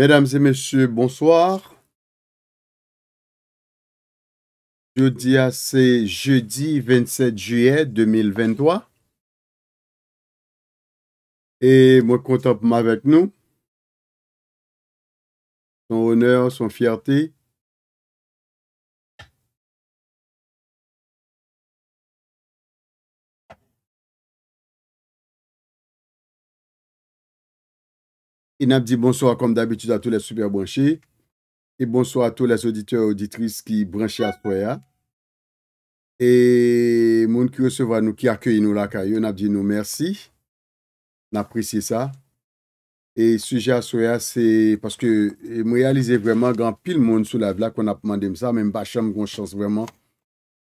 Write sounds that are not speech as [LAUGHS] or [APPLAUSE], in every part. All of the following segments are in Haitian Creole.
Mesdames et messieurs, bonsoir. Jeudi, ah, c'est jeudi 27 juillet 2023. Et moi, content avec nous. Son honneur, son fierté, E nap di bonsoa kom d'abitud a tou les superbranchi. E bonsoa a tou les auditeur ou auditris ki branchi a souya. E moun ki receva nou ki akyey nou la kayo. E nap di nou mersi. N'apresye sa. E suje a souya se... Paske mou realize vreman gan pil moun sou la vlak kon ap mandem sa. Men bachan moun chans vreman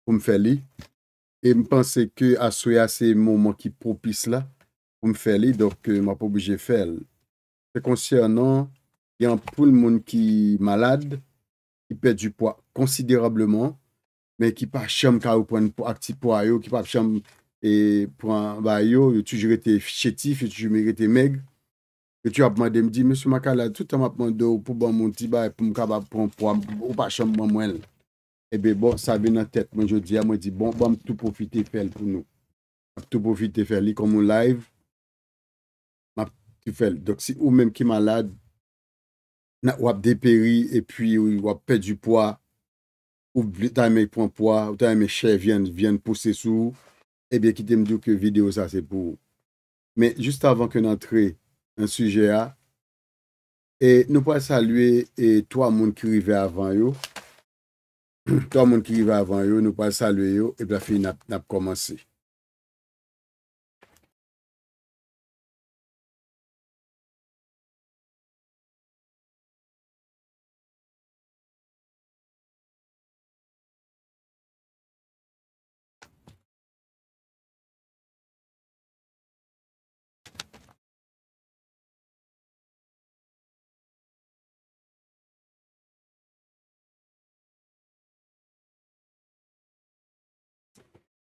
pou mfe li. E mpense ke a souya se moun moun ki propis la pou mfe li. Dok euh, mwa pou bouje fèl. Se konsernan, yon pou l moun ki malade, ki pet du pwa konsiderableman, men ki pa chom ka ou pon akti pou a yo, ki pa chom pou a yo, yo toujou ete chetif, yo toujou ete meg, yo tou ap mwen de mdi, M. Makala, tout an ap mwen de ou pou eh bon moun ti ba, pou m ka va pon pou an, ou pa chom mwen mwen. E be bon, sa be nan tet, mwen jodi a mwen di, bon, bon, tout profite fel pou nou. Tout profite fel li kon moun live. Ou menm ki malade, nan wap deperi, e ou wap pet du pwa, ou ta yme pon pwa, ou ta yme che vyen pou se sou, ebyen ki temdou ke video sa se pou. Men, juste avan ke nan tre, nan suje a, e nou pa salue, etou a [CLEARS THROAT] moun ki rive avan yo, nou pa salue yo, etou la fi nan ap komanse.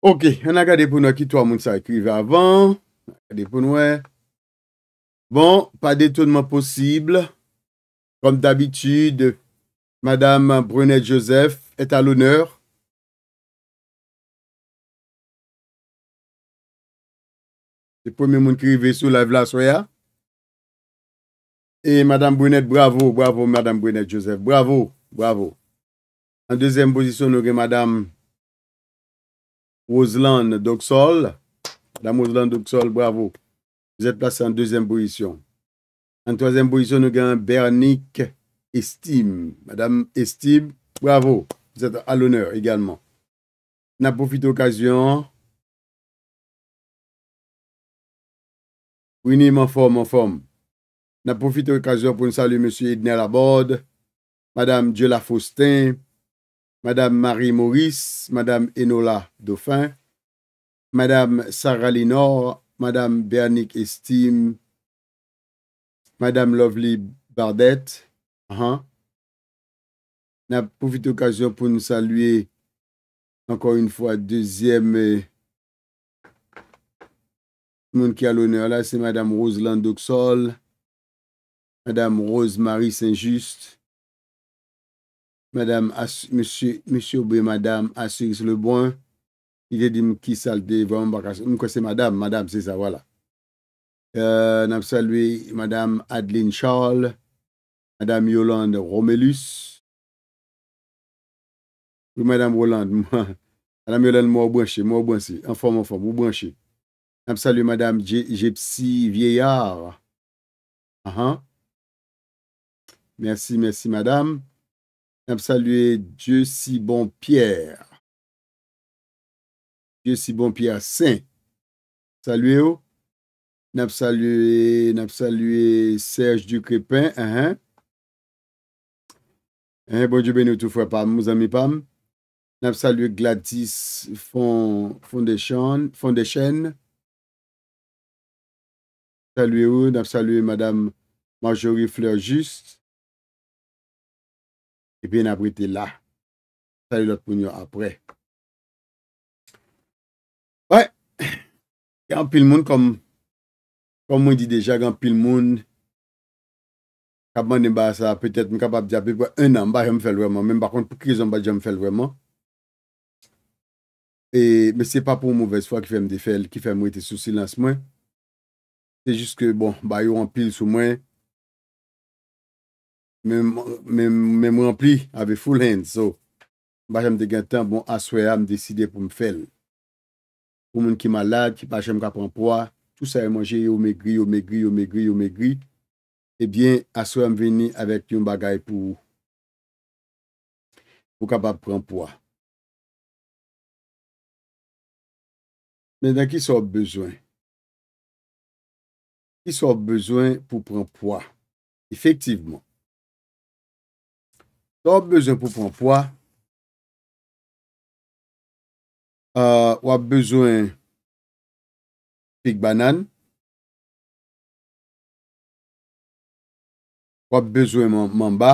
Ok, an a gade pou nou a kitou a moun sa ekrive avan. A gade pou nou a. Bon, pa detonman posible. Kon d'abitid, Madame Brunette Joseph et al onor. Se pweme moun krive sou la vla soya. E Madame Brunette, bravo, bravo Madame Brunette Joseph, bravo, bravo. An dezem posisyon nou gen Madame Brunette. Roseland Doxol. Madame Roseland Doxol, bravo. Vous êtes placé en deuxième position. En troisième position, nous avons Bernick Estime. Madame Estime, bravo. Vous êtes à l'honneur également. N'a profité l'occasion. Oui, en forme, en forme. N'a profité l'occasion pour nous saluer M. Edner Laborde, Madame la Faustin, Madame Marie Maurice, Madame Enola Dauphin, Madame Sarah Linor, Madame Bernick Estime, Madame Lovely Bardette. Nous avons profité d'occasion pour nous saluer encore une fois deuxième euh, monde qui a l'honneur là, c'est Madame Roseland Doxol, Madame Rose-Marie Saint-Just, Madame, monsieur, monsieur, madame, assurez le Il a dit qui salte, vraiment, c'est madame, madame, c'est ça, voilà. Euh, salue madame Adeline Charles, madame Yolande Romelus, Oui, madame Roland, [LAUGHS] madame Yolande, moi, branché, moi, branché, en forme, en forme, vous remercie. Je salue madame Gypsy Vieillard. Ah, ah. Merci, merci, madame saluer Dieu si bon Pierre. Dieu si bon Pierre Saint. Saluez-vous. salue. salué, salué Serge Ducrépin. Hein? Hein, bon Dieu béni tout frère Pam, amis Pam. N'a salué Gladys Fond, fond vous N'a salué Madame Marjorie Fleur Juste. Epi yon apri te la. Salilot pou yon apre. Wè. Yon pil moun kom. Kom mwen di deja yon pil moun. Kab manen ba sa. Petet mwen kapap di api. Wè, yon nan ba yon fel wèman. Men bakon pou ki zon ba di yon fel wèman. E, men se pa pou mouvez fwa ki fem de fel. Ki fem wète sou silans mwen. Se jist ke bon. Ba yon pil sou mwen. E. men mwen pli, ave fulen, zo, bajem de gen tan, bon, aswe am deside pou m fel. Pou moun ki malak, ki bajem ka pran pwa, tout sa yon manje, yon me gri, yon me gri, yon me gri, yon me gri, ebyen, aswe am veni ave kyon bagay pou pou ka pa pran pwa. Mwen dan ki sobe bezwen, ki sobe bezwen pou pran pwa, efektivman, To ap bezwen pou pou anpwa. Euh, Ou ap bezwen pik banan. Ou ap bezwen mamba.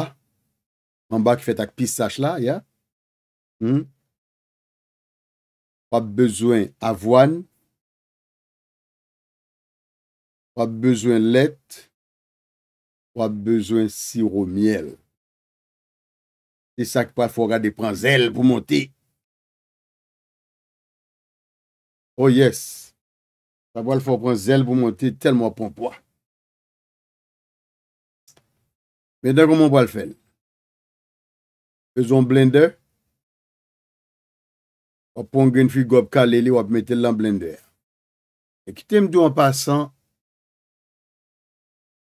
Mamba ki fet ak pistache la, ya. Ou hmm. ap bezwen avwan. Ou ap bezwen let. Ou ap bezwen siro miel. Te sak pa fwo gade pran zel pou monti. Oh yes. Sa wal fwo pran zel pou monti telman pou mpwa. Medan kouman wal fwen. Fè zon blender. Wap pon gen fwi gop ka leli wap metel lan blender. Ekite mdou an pasan.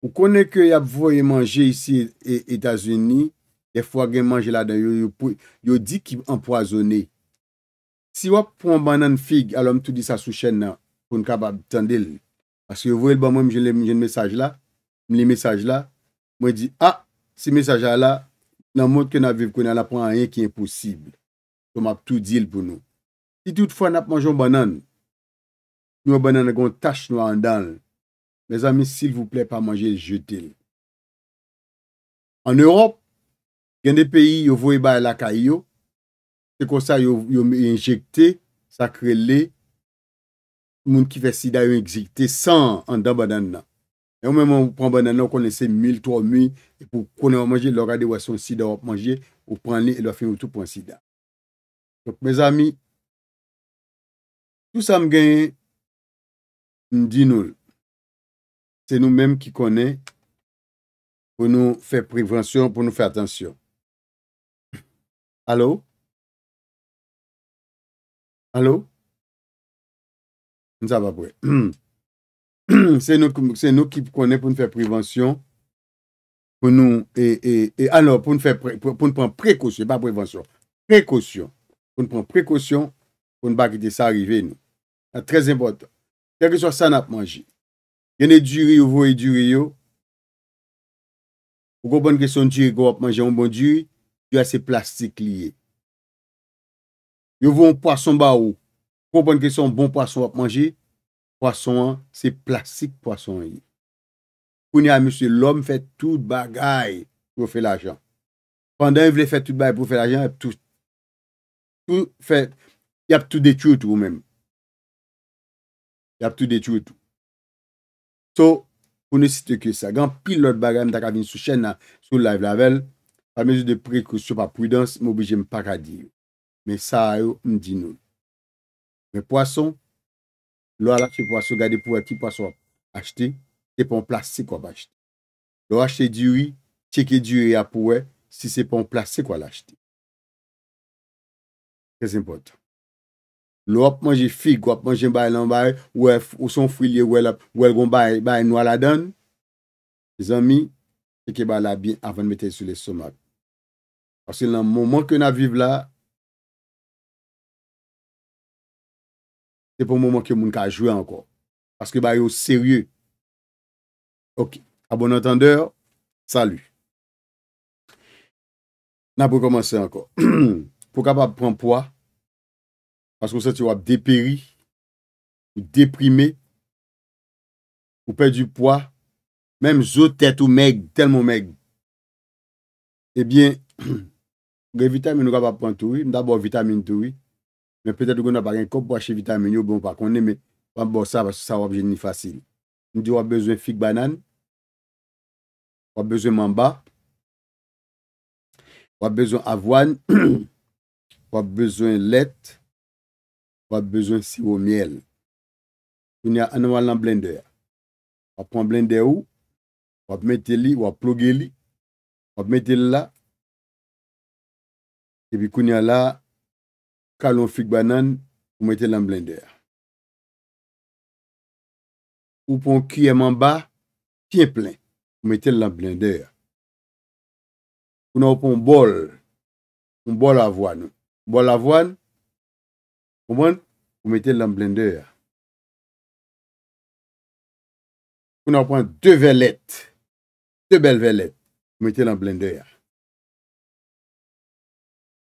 Ou kone ke yap voye manje isi e-, Etasuni. e fwa gen manje la dan yo di ki empoazone. Si wap pou an banan fig, alom tout di sa sou chen nan, pou n ka bab tande l, aske yo vwe l banman m jen l mesaj la, m li mesaj la, m wè di, a, ah, si mesaj la, nan mwot ke nan viv konan, nan pran an yen ki enpoussible, pou map tout di l pou nou. Si tout fwa nan ap manjon banan, nou banan nan gon tache nou an dal, mè zami, sil vwou ple pa manje, jete l. An Europe, Gen de peyi yo vou e ba la ka yo, se kon sa yo me injekte, sa kre le, moun ki fe sida yo injekte, san an da banan nan. E ou men moun pran banan nan, ou konese 1000, 3000, pou konen wap manje, lora de wason sida wap manje, ou pran li, e lwa fin woutou pran sida. Dok, mè zami, tout sa mgen, mdi nou, se nou mèm ki konen, pou nou fe prevensyon, pou nou fe atensyon. Allo? Allo? Non sa va pou e. Se nou ki pou konen pou nou fè prevensyon. Pou nou, e, e, e, alo pou nou fè pre, pou nou pon prekosyon, ba prevensyon, prekosyon. Pou nou pon prekosyon, pou nou ba gite sa arrive nou. Sa trèz important. Kè kè so san ap manji. Gène djuri ou vou e djuri yo. Ou go bon kè son djuri, ou go ap manji ou bon djuri. Yo a se plastik liye. Yo voun poason ba ou. Konpon kresyon, bon poason wap manji. Poason an, se plastik poason yi. Pouni a monsi, lom fè tout bagay pou fè la jan. Pande yon vle fè tout bagay pou fè la jan, yon fè tout bagay pou fè la jan. Yon fè tout bagay pou fè la jan. Yon fè tout bagay pou fè la jan. Yon fè tout bagay pou fè la jan. So, pouni si te kresyon. Gan pil lor bagay mta kabin sou chen na, sou live lavel. pa mezou de prek non. ou sou pa prudens, m'obije m'paradir. Men sa yo mdi nou. Men poason, lò a lache poason gade pou wè ki poason achete, se pon plase se kwa bache. Lò a chete diwi, cheke diwi a pou wè, se se pon plase se kwa lache. Kèz impotant. Lò ap manje fig, ap manje bay lan bay, wè ou son fwiliye wè lop, wè lgon bay, bay nou a la dan, zanmi, cheke ba la bin avan metè sou le somak. Pase nan mouman ke nan vive la, se pou mouman ke moun ka jwe anko. Pase ke ba yo serye. Ok. A bon entendeur, salu. Nan pou komanse anko. Pou ka pa pren poa, paske ou se ti wap deperi, ou deprimi, ou perdi poa, menm zo tet ou meg, tel mou meg. Ebyen, Gè vitamine nou gwa pa pran toui. Mda bo vitamine toui. Mwen petè tou gwen nan bagen kop bwa chè vitamine yo bon pa konen. Mwen bo sa basi sa wap geni fasil. Mwen di wap bezwen fig banan. Wap bezwen mamba. Wap bezwen avwan. Wap bezwen let. Wap bezwen siwo miel. Mwen ya anwa lan blender. Wap pran blender ou. Wap mette li. Wap plogue li. Wap mette li la. Ebi koun ya la, kalon fik banan, ou mette l'enblendeur. Ou pon kye man ba, kye plen, ou mette l'enblendeur. Ou nan ou pon bol, pon bol avwan, bol avwan, ou mette l'enblendeur. Ou nan ou pon de velet, de bel velet, ou mette l'enblendeur.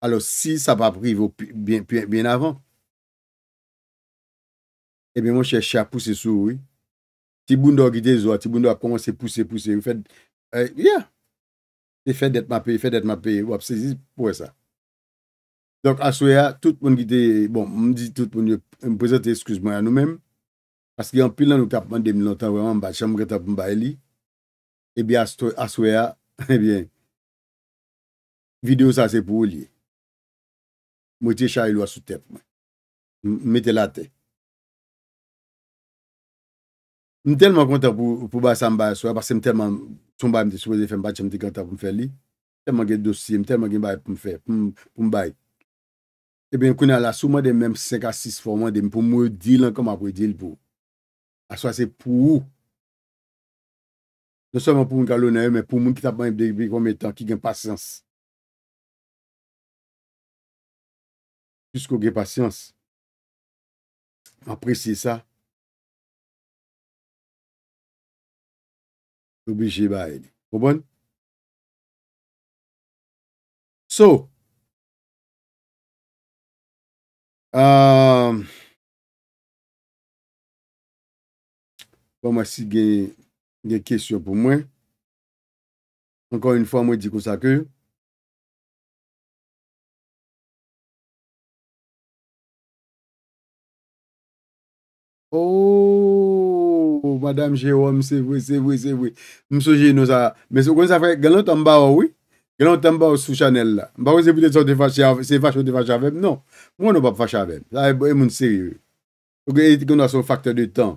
alo si sa pa privo bien avan. Ebe mwen chè chè a pousse sou, ti bundo a gite zo, ti bundo a kouman se pousse, fè det ma pe, fè det ma pe, wap se zi pouè sa. Donk aswe ya, tout moun gite, mwen pwese te eskouz mwen anou men, paski anpil nan nou kapman de milan tan wè, mwen bachan mwen gite ap mwen bay li, ebe aswe ya, videyo sa se pou ou liye. Mwen te chaye lwa sou tep mwen. Mwen mette la te. Mwen telman konta pou bay sa mbay aswa. Basen mwen telman, sou mbay mwen te soubade fe mbatchan mwen te konta pou mwen fe li. Telman gen dosye, telman gen bay pou mwen fe, pou mbay. E ben mwen koune ala sou mwen de mwenm 5 a 6 for mwen de, mwen pou mwen di lan kama pou di lbo. Aswa se pou ou. Non seman pou mwen kalonay, mwen pou mwen ki tapman mwen de koum etan, ki gen pasans. Piskou ge pasyans. Apresi sa. Tobi je bay. Pou bon? So. Pou masi gen gen kesyo pou mwen. Ankon yon fwa mwen di kousa ke. Ou, oh, madame Jérôme, se vwe, se vwe, se vwe. Mso jenou sa. Mbe sou konen sa fè, gèlantan mba ou sou chanel la. Mba konen se pwede sou te fache avèm. Se fache ou te fache avèm, non. Mwen ou pa fache avèm. Sa e moun seri wè. Ok, etikon da sou faktor de tan.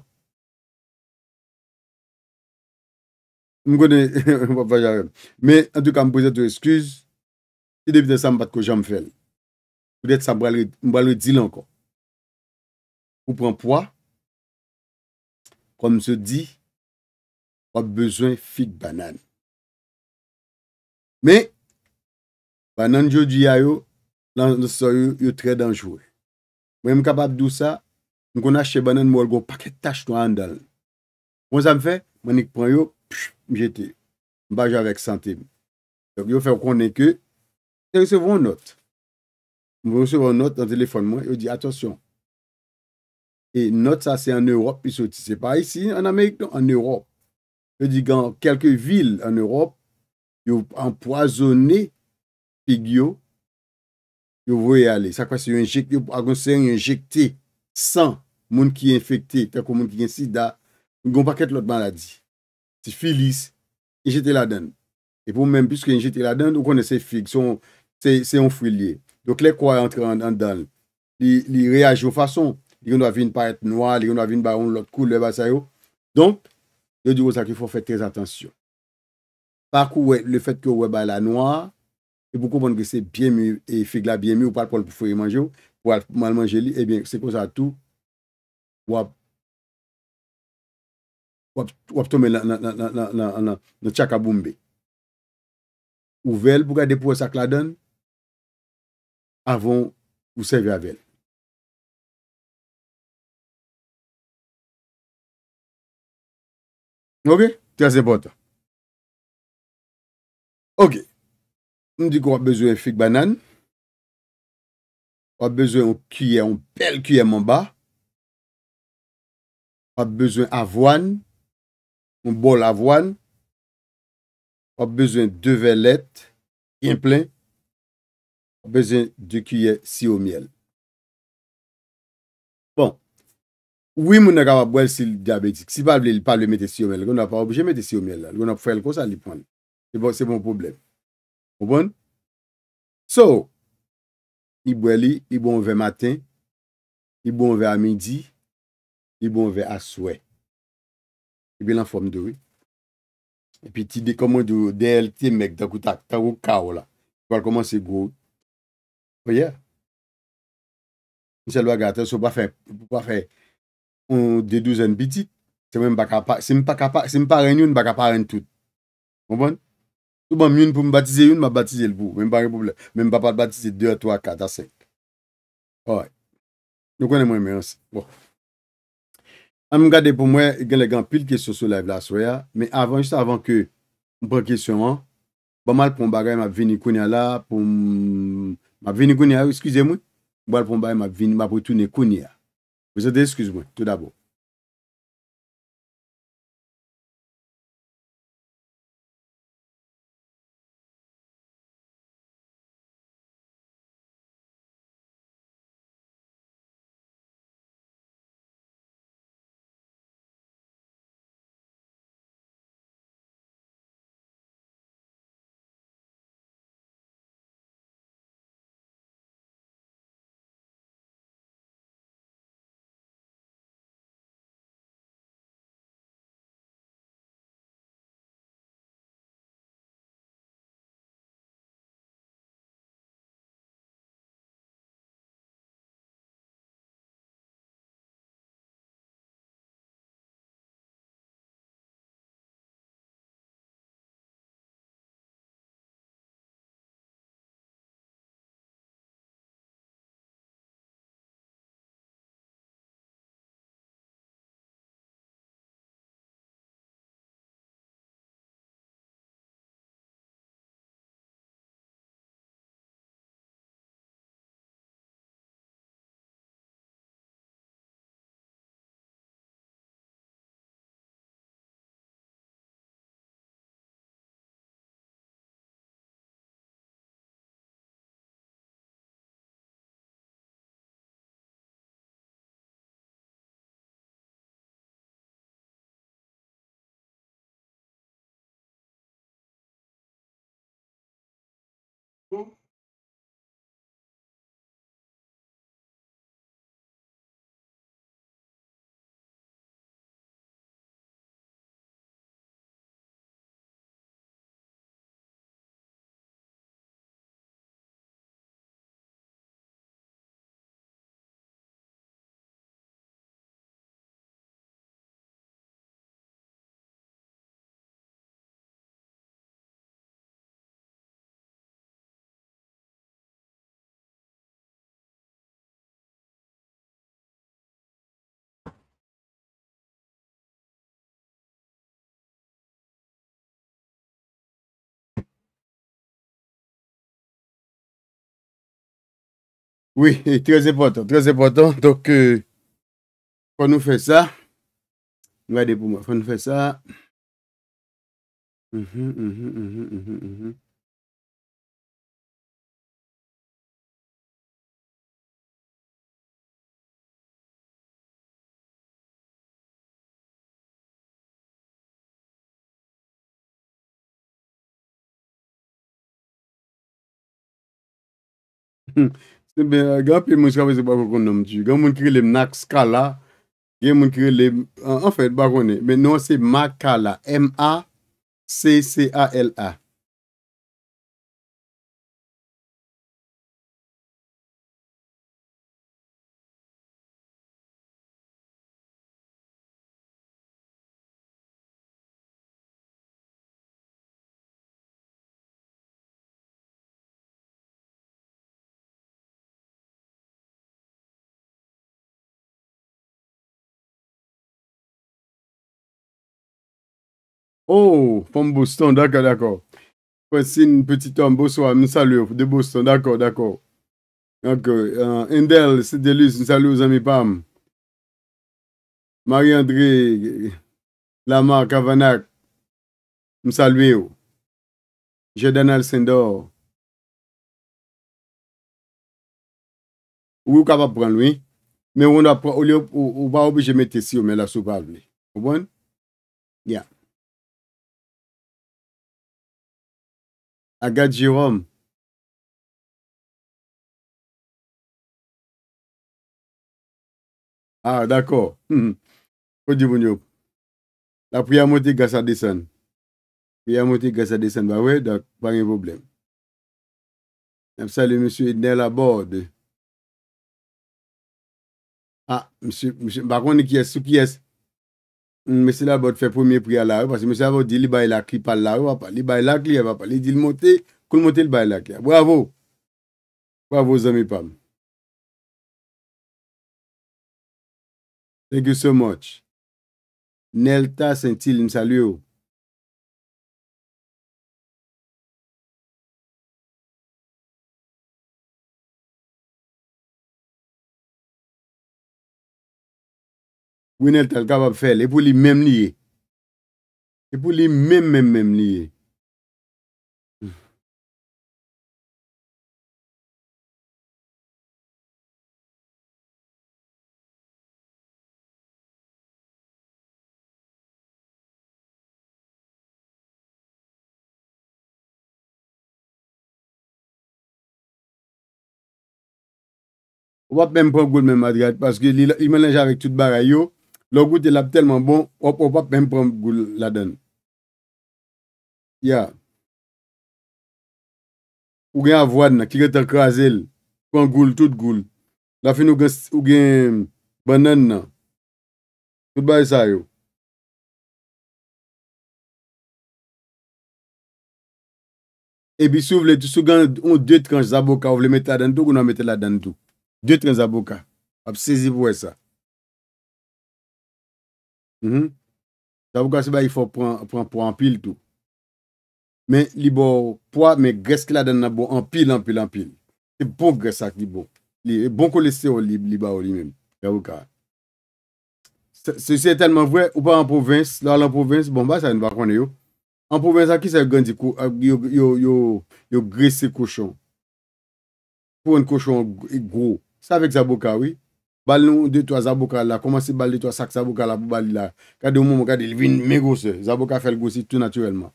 Mwen konen, mwen pa fache avèm. Mbe, an tou ka mpoze tou eskouz, se devide sa mbat kou janm fèl. Pwede sa mbalwe di lan kon. Mwen pren pwa, Kwa mse di, wap bezwen fit banan. Me, banan jo di ya yo, nan lansan yo, yo tre danjwe. Mwen m kapap dousa, m konache banan mwolgo, paket tache to andal. Mwen sa m fe, mwen ik pran yo, jete. M bag jo avèk sante. M yo fèm konen ke, m recevon not. M recevon not nan telefon mwen, yo di, atonsyon. E not sa se an Europe, se pa isi an Amerika, non, an Europe. Se digan, kelke vil an Europe, yo empwazone fig yo, yo vwe yale. Sa kwa se yo injekte, agon se yo injekte san moun ki infekte, tel ko moun ki gen si da, yon pa ket lot maladi. Si filis, injete la den. E pou men, piske injete la den, ou konese fig, se yon fili. Dok le kwa yon tre an dan, li reage yo fason, li yon do a vin pa ete noa, li yon do a vin ba yon lot kou, le ba sa yo. Donk, le diyo sa ki fò fè tez atensyon. Par kou we, le fèt ki yo we ba la noa, e pou kou bon ki se biye mi, e fig la biye mi, ou pa kou l pou fò yon manjyo, pou al manjye li, e bin, se kou sa tou, wap, wap tome nan, nan, nan, nan, nan tchaka boumbe. Ou vel, pou gade pou wè sa k la don, avon, ou se ve a vel. Ok, te ase bote. Ok, m di kwa ap bezwen fik banan, ap bezwen kuyen, an bel kuyen m an ba, ap bezwen avwan, an bol avwan, ap bezwen devè let, kin plen, ap bezwen de kuyen si ou miel. Ouwi moun nan ka wap wèl si diabetik. Si wap li, li pa wèl mette si yo mèl. Li kon ap wap obje mette si yo mèl la. Li kon ap fèl kon sa li pon. Se bon, se bon problem. Obon? So, i wèli, i wèl vè matin, i wèl vè a midi, i wèl vè a souè. I wèl an fòm dò wè. E pi ti dekoman dò, de l te mèk, dò koutak, dò koutak wò kòw la. Kwa koman se gò. Oye? Moun se lwa gata, sou pa fè, pou pa fè, ou de douzen biti, se m pa ren yon, baka pa ren tout. Moun bon? Sou ban m yon pou m batize yon, ma batize l pou. Men pa batize 2, 3, 4, 5. Ouay. Nou konen mwen mè yon se. An m gade pou mwen, gen le gan pil kèso sou live la sou ya, men avan, jist avan ke, m bre kèsyon an, ban mal pou m bagay m ap vini koun ya la, pou m ap vini koun ya, eskize moun, ban mal pou m bagay m ap vini, m ap wè toune koun ya. Vous êtes excuse-moi, tout d'abord. É Who? Mm-hmm. Oui, très important, très important. Donc, euh, quand nous faisons ça, regardez pour moi, quand nous faisons ça, mm -hmm, mm -hmm, mm -hmm, [LAUGHS] gen mwen kre li mnak skala, gen mwen kre li, en fèd, mwen nou se makala, M-A-C-C-A-L-A, Oh, Fon Boustan, d'akor, d'akor. Fosin, Petit Tom, Boussoa, moun salu yo, Fon de Boustan, d'akor, d'akor. Danko, Endel, euh, Sedelius, moun salu yo, Zami Pam, Marie-Andrée, Lamar, Kavanak, moun salu yo, J. Danal Sendo, ou yon kap ap pran lwen, men woun ap pran, ou ba ou bi jemete si, ou men la sou pran lwen, ou bon? Yon. Agat Jérôme. Ha, d'akor. Kou di moun yop. La priyamouti gasa disen. Priyamouti gasa disen. Ba we, da kou pan yon problem. Nèm sali, monsi, idne la borde. Ha, ah, monsi, monsi, baronik yes, souk yes. Mese la bote fè pwemye priya la. Mese la bote di li bay lak li pal la. Li bay lak li, li di l moti. Kou l moti l bay lak ya. Bravo. Bravo zami pam. Thank you so much. Nel ta senti li msalio. Gwen el tal kabab fel, e pou li mem liye. E pou li mem, mem, mem liye. Wap men pou goun men madgade, paske li men lenj avik tout baray yo, Lo gout el ap telman bon, wap wap penpon goul la den. Ya. Ou gen avwad nan, ki gen terkaze l, pon goul, tout goul. La fin ou gen banan nan. Tout baye sa yo. E bi sou vle, tou sou gen ou 2 tranj zaboka, ou vle mette la den tou, ou nan mette la den tou. 2 tranj zaboka, ap sezi wè sa. Zabouka hmm? se ba yi fò pran pran pran pil tou Men li bon pran men greske la den nan bon An pil an pil an pil Se bon gresak li bon Li bon kon lese yo li ba yo li men Zabouka Se se tenman vwe ou pa an provins La an provins bon ba sa yon bakwane yo An provins a ki se yon gandikou Yo yo yo yo gresse kouchon Poun kouchon yi gro Sa vek zabouka wey Bal nou de to a zabouka la. Koman se bal de to a sak sabouka la pou bal la. Kade ou moun mou kade il vin mm. me gose. Zabouka fel gose tout naturelman.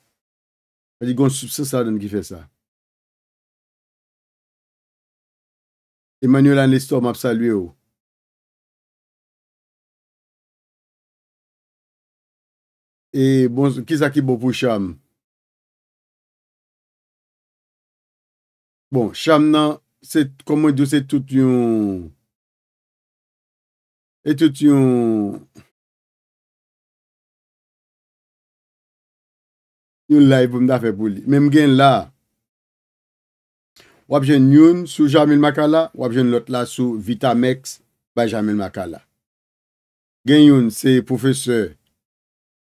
Padi goun sou sa dan ki fe sa. Emanoula en listo map sa luy ou. E bon, kisa ki bo pou sham? Bon, sham nan, se komon douse tout yon... etout yon yon la e pou mda fe pou li. Mem gen la, wapjen yon sou Jamil Makala, wapjen lot la sou Vitamex ba Jamil Makala. Gen yon, se pou fese,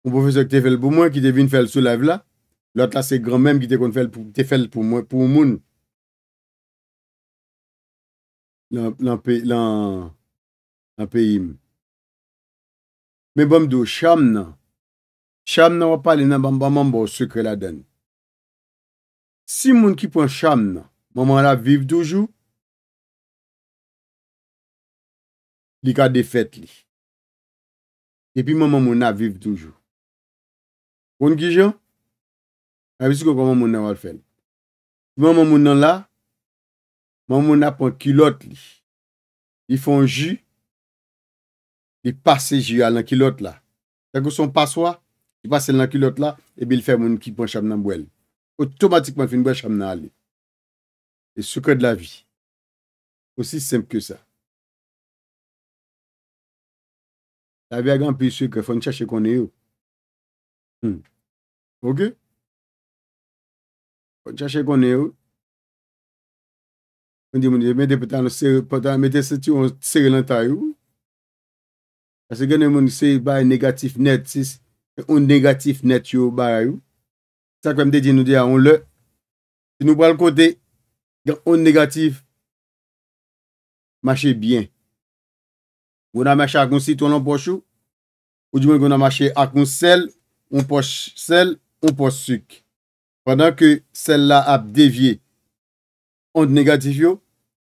pou fese ki te fel pou mwen, ki te vin fel sou la e vla, lot la se gran menm ki te kon fel pou mwen. Lan pe, lan... apè yim. Mè bom do, cham nan, cham nan wap pale nan bambamman bo sou kre la den. Si moun ki pon cham nan, moun moun la viv doujou, li ka defet li. E pi moun moun nan viv doujou. Poun ki jan, apisiko kon moun moun nan wap fè. Moun moun nan la, moun moun nan pon kilot li. Li fon ju, li pase jya lan kilot la. Tako son paswa, li pase lan kilot la, e bil fè moun ki pancham nan mwèl. Otomatikman fin mwen cham nan alè. E soukèd la vi. Osi semp ke sa. La vi agan pi soukè, fòn chache konè yo. Ok? Fòn chache konè yo. Fòn di moun di, mè de petan, mè de seti, mè de seti lantay yo. Asè genè moun sey bay negatif net, si se on negatif net yo bay ou, sa kwen mde di nou de a on le, si nou bal kote, gen on negatif, mache bien. Gwena mache akoun si ton an pochou, ou di mwen gwena mache akoun sel, on poch sel, on poch suk. Fadan ke sel la ap devye, on negatif yo,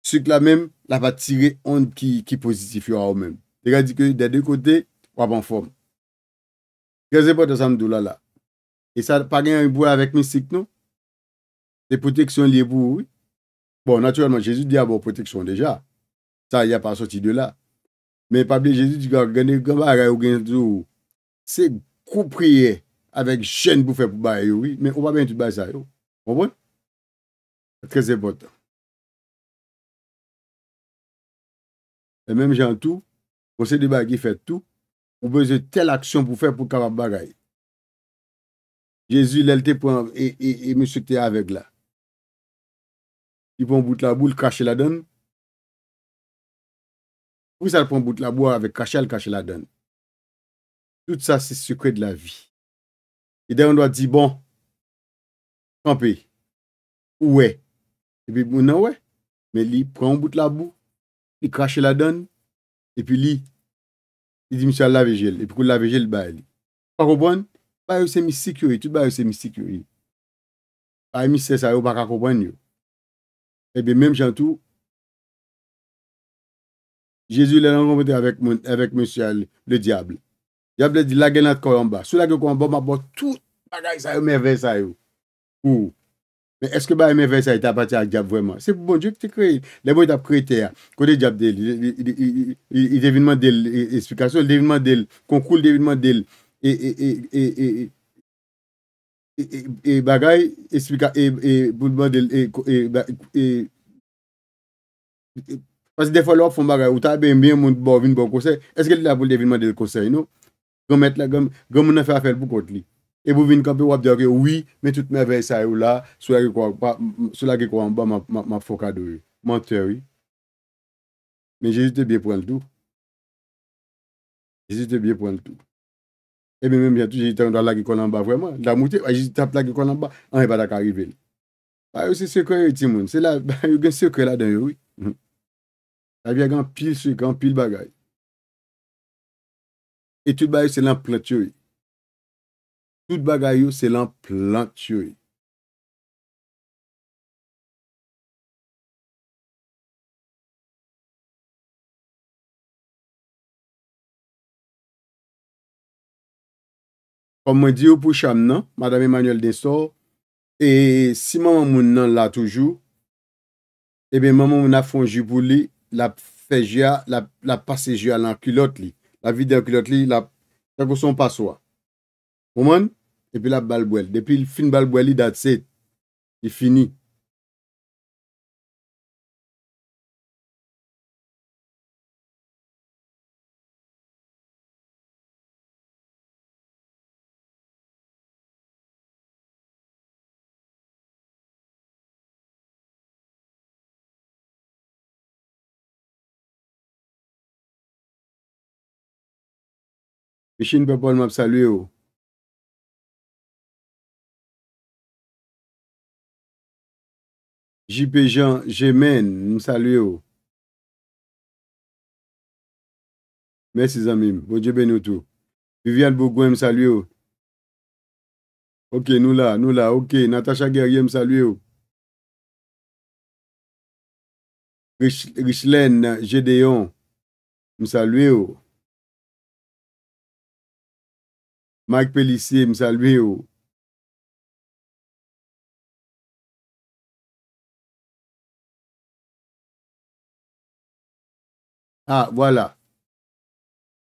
suk la men, la pa tire on ki pozitif yo a ou men. Te ga di ke de de kote, wap an fom. Kese bote samdou la la. E sa pa gen yon yon bou avèk mi sik nou. Te poteksyon li yon bou ou. Bon, natyrelman, jesu di abo poteksyon deja. Sa, yon pa soti de la. Men pabli jesu di gwa gane gwa bagay ou gane zou. Se kou priye avèk jen bou fè pou bagay ou. Men ou pa ben tout bagay zay ou. Bon bon? Kese bote. E men jantou, Ponsede bagi fè tou. Ou bezè tel aksyon pou fè pou kabab bagay. Jezou lèl te pon e mè sè te avek la. Ti pon bout la bou l'kache la don. Ou sa pon bout la bou avek kache l'kache la don. Tout sa se sekre de la vi. E dè an do a di bon chanpe. Ouè. E bi pou nan wè. Me li pon bout la bou. Li kache la don. Epi li, i di mswe la vejel, epi pou la vejel ba e li. Pa koubon, ba yo se mi sikyo e, tout ba yo se mi sikyo e. Pa e mi se sa yo, pa ka koubon yo. Epi menm chan tou, Jezu lè nan konpote avèk mswe la vejel, le diable. Diable di lage nat konpon ba. Sou lage konpon ba, mabot tout pa ga yi sa yo, mè vè sa yo. Kou. Mè eske ba mè versay ta pati a jab vwèman? Se pou bon djouk te kreye. Le bon etap kreye te ya. Kote jab del. Il devinman del. Eksplikasyon. Il devinman del. Konkoul devinman del. E bagay. E explika. E boulman del. E. Pas de fwa lop fon bagay. Ou ta be mbe moun bo. Vin bo konsey. Eske li la pou devinman del konsey nou? Gwam mèt la. Gwam moun an fe a fel pou kote li. E bou vin kompe wap diyo ki, oui, men tout me ven sa yo la, sou la ki kwa an ba, man foka do yo, man te yo yo. Men jesite biye pren l'tou. Jesite biye pren l'tou. E men mwen mwen tout jesite an do la ki kwa an ba, vreman, la mouti, jesite ap ah, la ki kwa an ba, an e ba da ka rive. A yo se sekre yo ti moun, se la, ba yo gen sekre la den yo yo. A yo gen pil su, gen pil bagay. E tout ba yo se l'amplotio yo yo. tout bagayou se lan plantyoy. Koum mwen di ou pou chan non? nan, madame Emmanuel Dessau, e si maman moun nan la toujou, ebe eh maman moun a fonjibou li, la pesejia, la pasejia lan kulot li, la videa kulot li, la kouson paswa. Pouman, epi la balbouel. Depi fin balboueli dat se, yi fini. Mishin Pepon mab salwe ou. J.P.Jean, Jemene, msalwe ou. Mersi zami, bonje benyotou. Viviane Bourgouen, msalwe ou. Ok, nou la, nou la, ok. Natasha Guerrier, msalwe ou. Richelaine Gedeon, msalwe ou. Mike Pellissier, msalwe ou. Ah, voilà.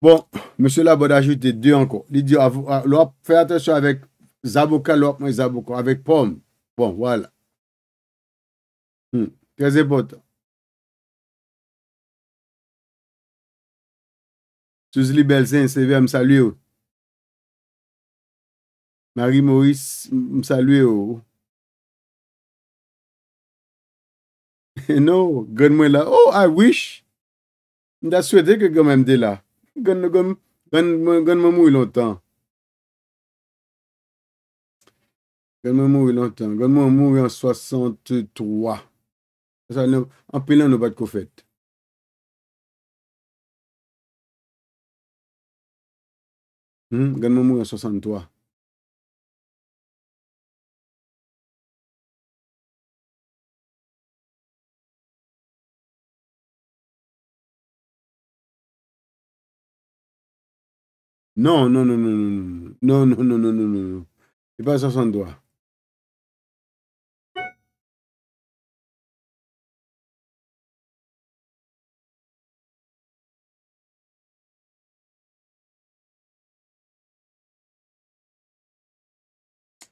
Bon, monsieur là, a ajouté deux encore. Il dit, ah, ah, fais attention avec Zabouka, Zabouka, avec pomme. Bon, voilà. Hmm, très important. Suzy c'est CV, me salue. Marie-Maurice, me salue. [LAUGHS] non, gagne Oh, I wish. Nda swede ke gomem de la. Gomem mou yon ton. Gomem mou yon ton. Gomem mou yon 63. An pilan nou bat koufet. Gomem mou yon 63. Non, non, non, non, non, non, non, non, non, non, non, non, non, non. E pa sa san dwa.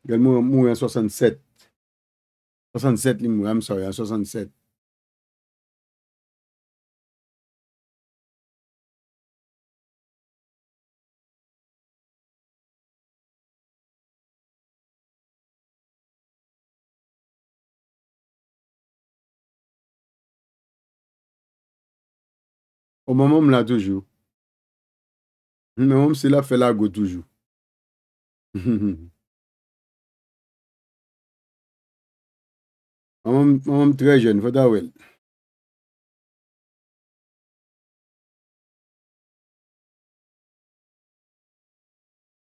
Gèl mou, mou ya sasanset. Sasanset li mou, am sa, ya sasanset. mou mou m la toujou. Mou m si la fela go toujou. Mou m tre jen, feta wel.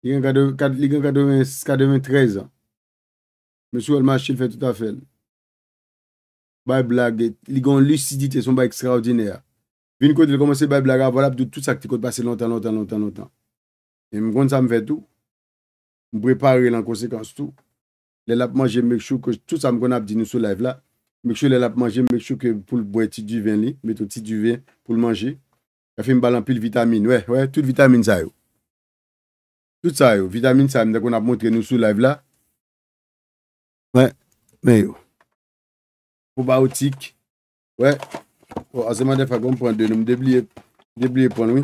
Li gen kadeven 13 an. Me sou el maschil fe tout afel. Bay blage. Li gen lucidite son bay ekstrao dine a. Vin kote li komanse bay blaga, wala ap di tout sa ki kote basse lontan, lontan, lontan, lontan. E mwen kon sa mwen fè tou. Mwen pwè pari lan konsekans tou. Le lap manje, mwen chouk, tout sa mwen kon ap di nou sou lev la. Mwen chouk le lap manje, mwen chouk pou l boye tit du vin li. Meto tit du vin pou l manje. Ka fè mwen balan pil vitamine. Wè, wè, tout vitamine sa yo. Tout sa yo, vitamine sa yo. Mwen kon ap montre nou sou lev la. Wè, mè yo. Pou ba otik. Wè. Oh, Aseman de fagou mpwande, nou mdebliye pwande.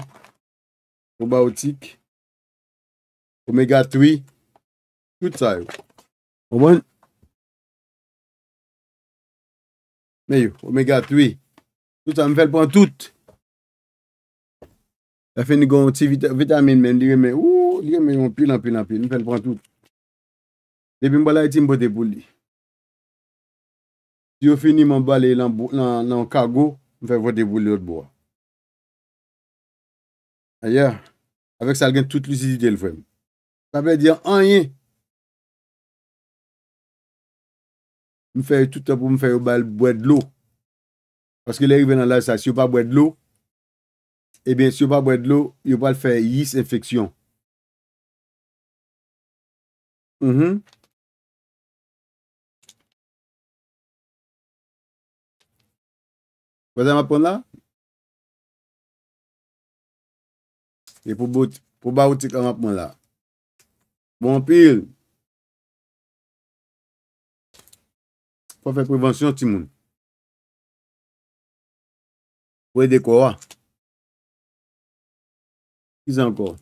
O ba otik. Omega 3. Tout sa yo. Oman. Me yo, omega 3. Tout sa, mwen fèl pwande tout. La fèl ni goun ti vitamine men. Liye men, ou, liye men, yon pilan pilan pilan. Mwen fèl pwande tout. Depi mbala yon timbo debou li. Si yo fèl ni mbala yon kago, m fè vwè devou lè ot bwa. Aya, avèk sa al gen tout lusidil fèm. Sa mè di an yè. M fè yè tout apou, m fè yò bal bwè d'lou. Paskè lè yè vwè nan la sa, si yò bal bwè d'lou, e eh bè si yò bal bwè d'lou, yò bal fè yis infeksyon. M fè yè. Kwa zan apon la? E pou ba ou ti kwa apon la. Bon pil. Kwa fèk prevensyon ti moun. Pwè dekwa wak. Kiz anpon.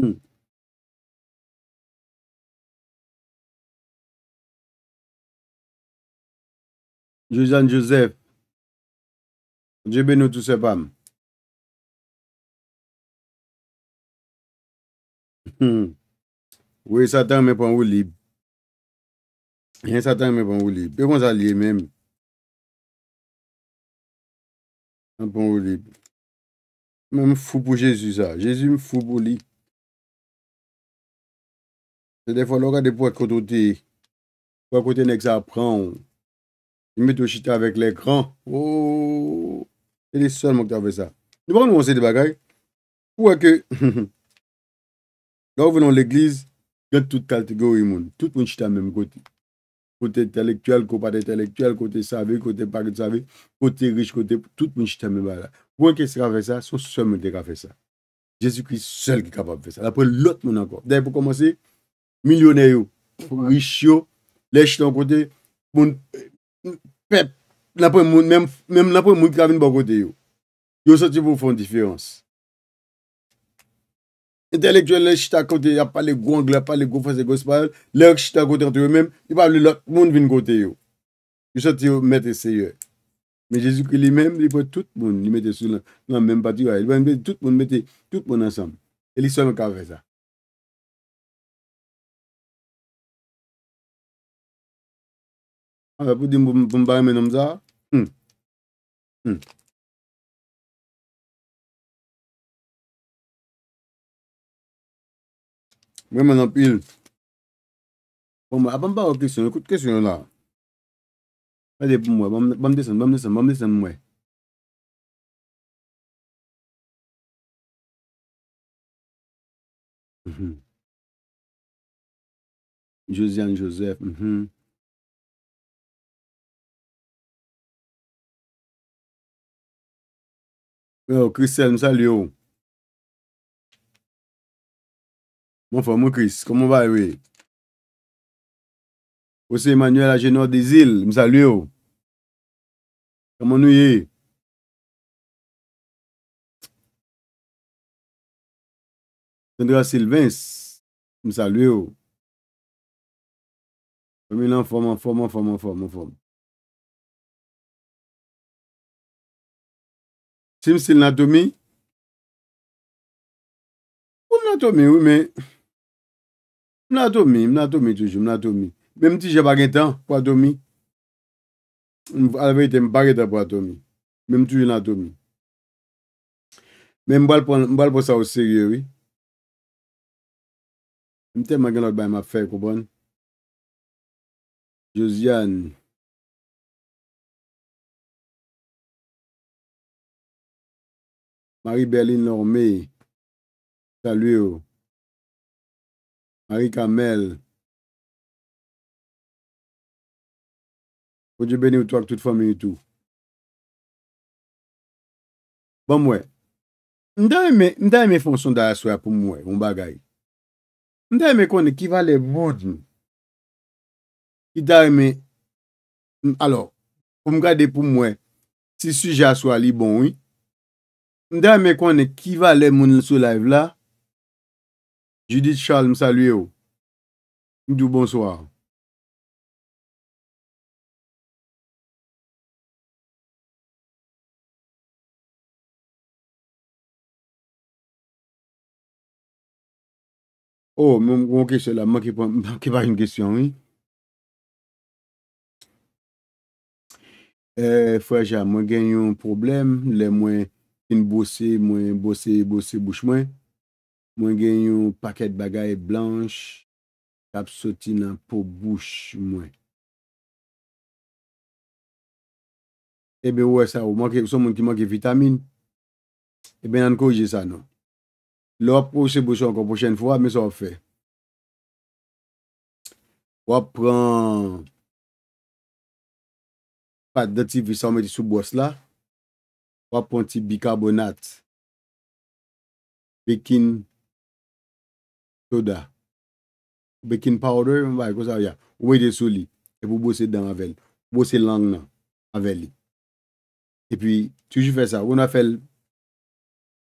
Hmm. Joujan Joseph Djebe nou tou se bam hmm. Ou e satan me pan ou li E satan me pan ou li Pe kon sa li e men Pan ou li Men me fou pou jesu sa Jesu me fou pou li Se defon lor an de pou akotote, pou akote nek sa pran, ou mi tou chita avèk lèk ran, ou, se li sèl moun akote avèk sa. Nè bakan nou monsè di bagay, pou akè, lò ou venon l'eglise, gen tout kategori moun, tout moun chita mèm kote, kote entelektuel, kopate entelektuel, kote savè, kote pari de savè, kote riche, kote tout moun chita mèm bala. Pou anke sèl avèk sa, sou sèl moun dek avèk sa. Jezi kris sèl ki kapab fè sa. La pou lòt moun akote. Dè pou komansè, Milyonè yo, wish yo, lè chita an kote, mèm nanpè moun kravine ban kote yo. Yo soti pou foun diférense. Intellektuel lè chita an kote, yap pale gouangla, pale goufase gosparan, lè chita an kote an tè yo mèm, yap pale lè moun vin kote yo. Yo soti yo mète seyo. Mè Jésus ki li mèm, li pou tout moun, li mète sou nan mèm pati yo, li pou mète tout moun mète tout moun ansam. E li sò mè kavè sa. A ah, pou di mou pou mbare men om za. Men hmm. hmm. men an pil. Bon, A pou mbare ou kesyon. Ekout kesyon la. A de pou mwe. Pou mwen desen mwe. Hmm. Josian Joseph. Mwen ou Kristel, mwen salye ou. Mwen fòm ou Krist, kòm mwen bay wey. Ose Emmanuel Agenor Dizil, mwen salye ou. Kòm mwen nou yey. Sandra Silvens, mwen salye ou. Mwen fòm ou, fòm ou, fòm ou, fòm ou, fòm ou, fòm ou. Sim sil nan to mi? Ou nan to mi, wou men. Nan to mi, nan to mi toujou, nan to mi. Men mtijè bagen tan, pou nan to mi. Al veyte, m bagen tan pou nan to mi. Men m toujou nan to mi. Men mbal pou sa ou se gye, wou. Mtijè magelot baye ma fe, koubon. Josiane. Josiane. Marie-Berline Normé, saluè ou, Marie-Camel, ou bon di benye ou to ak tout fami ou tou. Bon mwen, m da mè fon son da aswa pou mwen, m bagay. M da mè konè ki valè vòd m. Ki da mè, alò, pou m gade pou mwen, si suja aswa li bon wè, Mda me konen ki va le moun sou live la. Judith Charles m salu yo. Mdou bonsoir. Oh, mwen kon kese la. Mwen ki pa ki mwen kese la. E fwa jan mwen gen yon problem. Le mwen... mwen bose, mwen bose, mwen bose bous mwen. Mwen gen yon paket bagay blanche, kapsoti nan pou bous mwen. Ebe wè sa, ou mwen ki mwen ki mwen ki vitamine, ebe nan kouji sa nou. Lò ap prouse bous ankon pochèn fwa, mwen sa wè fè. Wè prons pat de tivis anwen di sou bous la. Wap pon ti bikarbonat. Bikin soda. Bikin powder, mwen bay, kwa sa wye. Woy de sou li. E pou bose dan avèl. Bose lang nan, avèl li. E pi, toujou fè sa. Wou na fèl,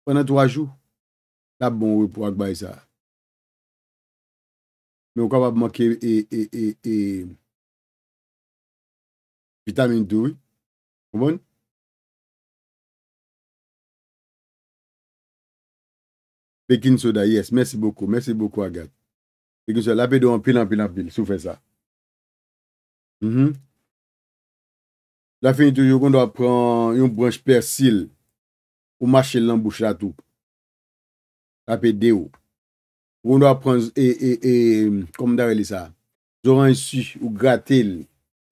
pwennan 3 jou, la bon wè pou akbay sa. Mwen kwa wap manke e, e, e, e, vitamin 2. Mwen? Pekin Soda, yes, mersi boko, mersi boko agat. Pekin Soda, la pe do anpil anpil anpil, sou fe sa. Mm-hmm. La fe ni toujou kon do ap pran yon branj persil pou mache lan bouch la tou. La pe deyo. Kon do ap pran, e, e, e, kom da re li sa. Zoran yon su, ou gratel,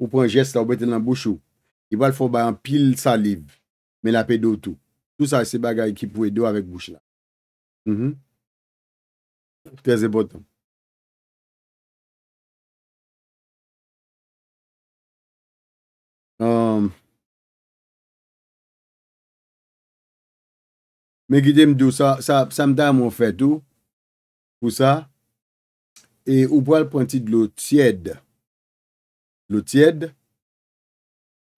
ou pran jesta ou bete lan bouch ou. Yon val fò ba anpil saliv, me la pe do tou. Tout sa yon se bagay ki pou e do avèk bouch la. mwen gite mdou sa mda mwen fè tou pou sa e ou pwal pwantit lò tsyèd lò tsyèd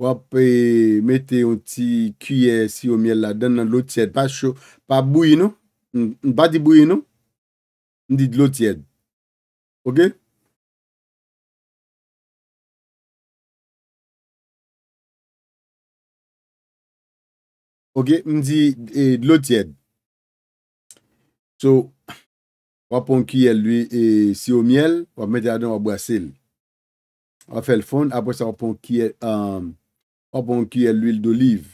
wap pwè eh, mette yon ti kuyè si yon myèl la, dan nan lò tsyèd pa bouy nou m ba di bouye nou, m di dlo tjed. Ok? Ok, m di e, dlo tjed. So, wapon ki el luy e, si o miel, wap metel adon wap wase l. Wap fel fon, apos wapon ki el luy l'doliv.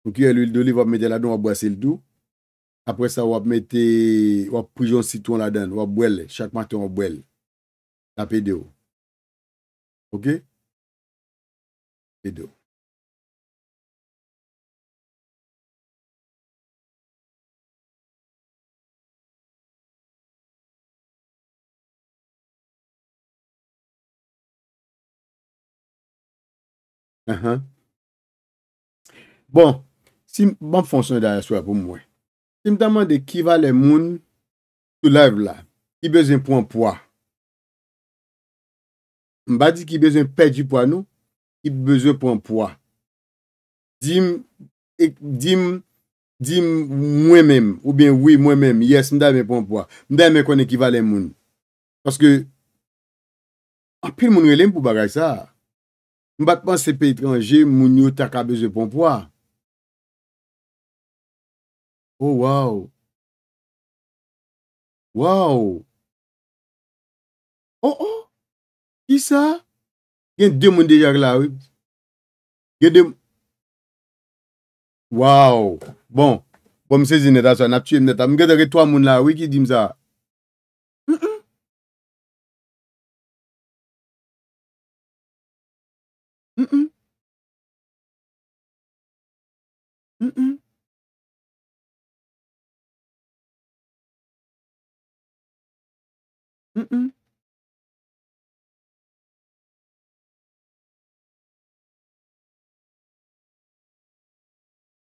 Wapon ki el luy l'doliv, wap metel adon wap wase l do. apre sa wap mette, wap poujon sitoun la den, wap bwele, chak maten wap bwele. La pe de ou. Ok? Pe de ou. Ha ha. Bon, si ban fonsyon da yaswa pou mwen, Se mta mande kiva le moun sou lev la, ki beze pou anpwa. Mba di ki beze pe di pou anpwa nou, ki beze pou anpwa. E, dim mwen menm, ou bien oui mwen menm, yes, mda mwen pou anpwa. Mda mwen konen kiva le moun. Paske, apil moun wè lèm pou bagay sa. Mba pan se pe itranje, moun yo tak a beze pou anpwa. Oh waw, waw, oh oh, ki sa, gen de moun de jar la, gen bon. bon, de moun, waw, bon, pou msezi neta sa, napche m neta, m gadeke 3 moun la, wiki di mza.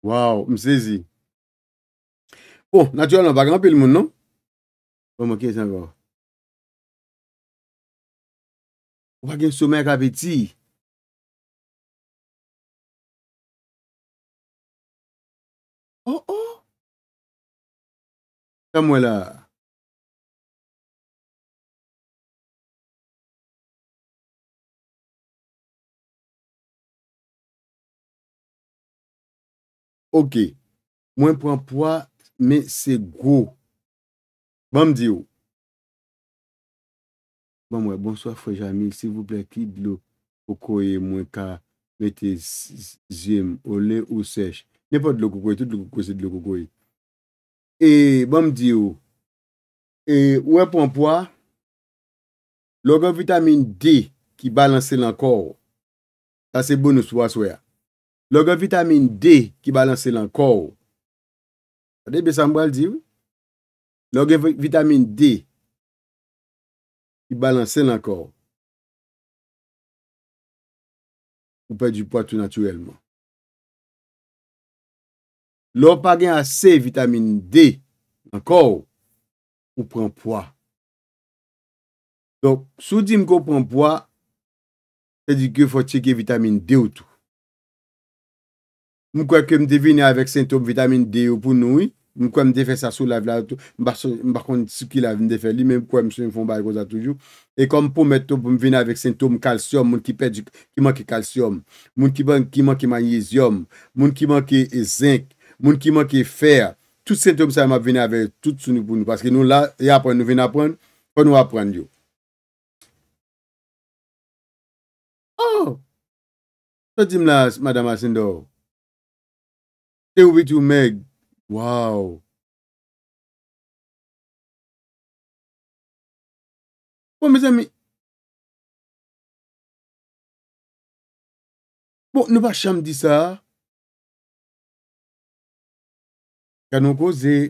Waw, msezi. Po, oh, natyon an bagan apel moun nou? O, bon, mwen kese an gwa. O bagen soumen kabeti. O, oh, o. Oh. Tam wè la. O, o. Ok, mwen pwampwa, me se gwo. Bwam diyo. Bwam we, bonsoy fwe Jamil, se vouplek, ki dlo kouye mwen ka metes zim, o le ou sech. Ne fwa dlo kouye, tout lo kouse dlo kouye. E, bwam diyo. E, mwen pwampwa, logon vitamine D ki balanse lankor, ta se bonou swa swa ya. Lo gen vitamine D ki balanse lankou. A dey besan mbwal di ou? Lo gen vitamine D ki balanse lankou. Ou pe di poua tout naturelman. Lo pa gen ase vitamine D lankou ou pren poua. Donk, sou di m ko pren poua se di ki fò cheke vitamine D ou tout. Mwen kwa mwen devine avèk sentom vitamin D yo pou nou, mwen kwa mwen defè sa sou la vè la, mwen bakon sou ki la vè la defè li, mwen kwa mwen sou yon fon ba yon goza toujou, e kon mwen pou mwen ven avèk sentom kalsiyom, mwen ki pedi ki man ki kalsiyom, mwen ki man ki man yizyom, mwen ki man ki zink, mwen ki man ki fer, tout sentom sa mwen ven avèk tout sou nou pou nou, paske nou la, e nou ven apren, pou nou apren yo. Oh! Sot jim la, madame Asindo, Te ou biti ou meg. Waw. Bon, mè zè mè. Bon, nou pa chanm di sa. Kan nou ko zè.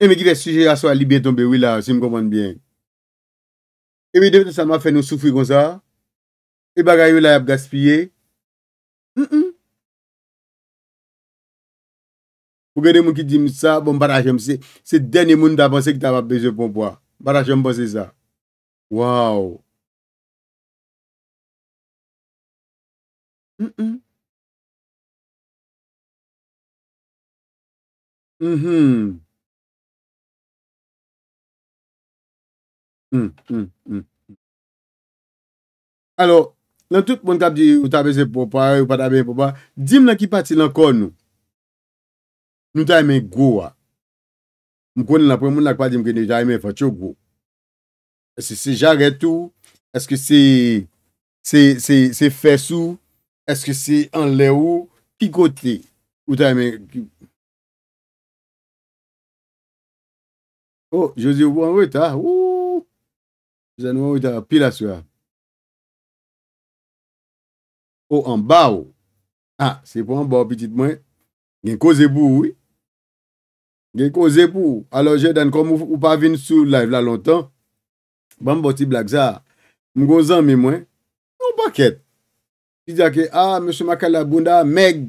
E mè ki vè suje aswa li bè tombe wè la. Jè mè koman bè. E mè devè de sa mè fè nou soufou kon sa. E bagay wè la ap gaspye. Mè mè. Pou gade moun ki jim sa, bon barajem se, se denye moun davanse ki ta va beze ponpwa. Barajem pose sa. Waw. Mh mm-hmm. mh. Mm-hmm. Mh mh. Mh mh mh. Alo, lan tout moun kap di ou tabese popa, ou patabe popa, jim la ki pati lan kon nou. Nou ta ime gwo wa? Mkwene la pou moun la kwa di mkwene ou ta ime fachou gwo? Ese se jaget ou? Ese se fes ou? Ese se anle ou? Ki kote? Ou ta ime... O, oh, jose ou pou anwe ta? O, jose ou pou anwe ta? Pi la sou a? Ou anba ou? A, se pou anba ou pitit mwen? Gen kose bou ou e? gen kouze pou aloje dan kom ou pa vin sou live la lontan, ban boti blag za, mgon zan mi mwen, ou baket, di zake, a, ah, msou makal la bunda, meg,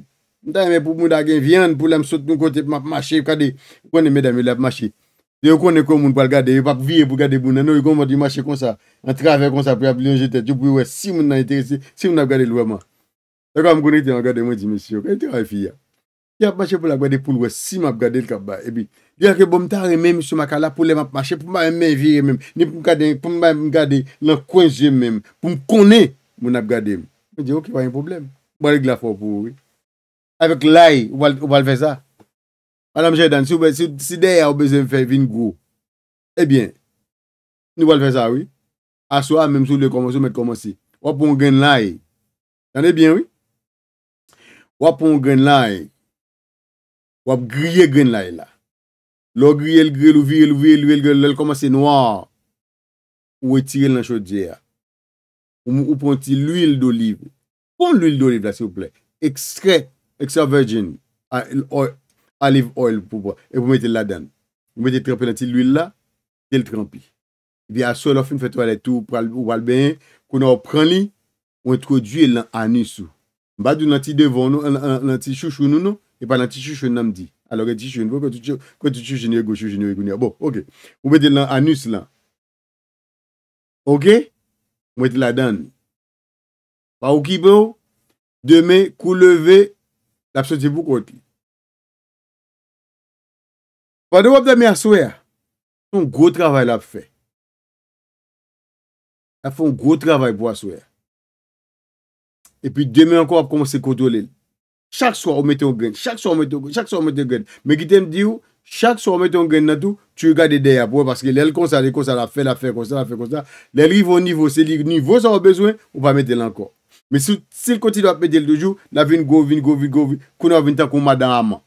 mta yeme pou bunda gen vyen, pou la msout nou konti pou map mache, pou kade, pou ane me dami lap mache, di yo konen kon moun pal gade, yo pap viye pou gade bunda, nou yo kon mwen di mache konsa, an traver konsa, pou ap li anje tete, yo pou yowe si moun nan ite, si moun nan gade lwa man, da kwa mkonen ti an gade mwen di msou, kwen ti ane fiya, Ya ap mache pou la gwa de pou lwes si map gade l kap ba. Ebi. Ya ke bom ta reme m sou maka la pou le map mache pou ma reme vye m. Ni pou m gade nan kwenjye m. Pou m kone moun ap gade m. M di yo ki woye yon problem. Bo regla fwo pou woye. Awek lai wal fe za. Alam chay dan. Si dey a w bezem fe vin go. Ebyen. Nou wal fe za woye. Aso a menm sou met komosi. Wapon gen lai. Jan ebyen woye. Wapon gen lai. Wap griye gren la e la. Lò griye l griye lou viye louviye louviye l griye louviye l koman se nwa. Ou e tire l nan chode diye a. Ou moun uponte l ouil do liv. Pon l ouil do liv la se ouplek. Ekstre. Ekstre virgin. Olive oil pou mwen. E pou mwen te la den. Mwen te trempi nan ti l ouil la. Te l trempi. Vi e aso l effen ftw ale tou. Ou albeye. Kon nan ou pren li. Ou introdüe l anisou. Badou nan ti devon ou nan ti chouchou nou nou. E pa lan titi chou chou nan mdi. Alore titi chou nan mdi, kon titi chou, kon titi chou, genye go, genye go, genye go. Bon, ok. Mwede lan anus lan. Ok? Mwede la dan. Pa ou kibou, deme, kouleve, la pso te pou kou. Pa nou ap da me aswe. Fon gwo travay la ap fe. La fon gwo travay pou aswe. E pi deme anko ap koumse koutou le l. Chak swa ou mette ou gen, chak swa ou mette ou gen, chak swa ou mette ou gen. Me ki te m di ou, chak swa ou mette ou gen natou, tu yu gade dey apwe, paske lè l kon sa, lè kon sa la fe, la fe kon sa, la fe kon sa. Lè l rive ou nivou, se l nivou sa ou bezwen, ou pa mette l ankor. Me si l konti do ap pede l dojou, na vin go, vin, go, vin, go, vin, kou nou ap vinta kon madama.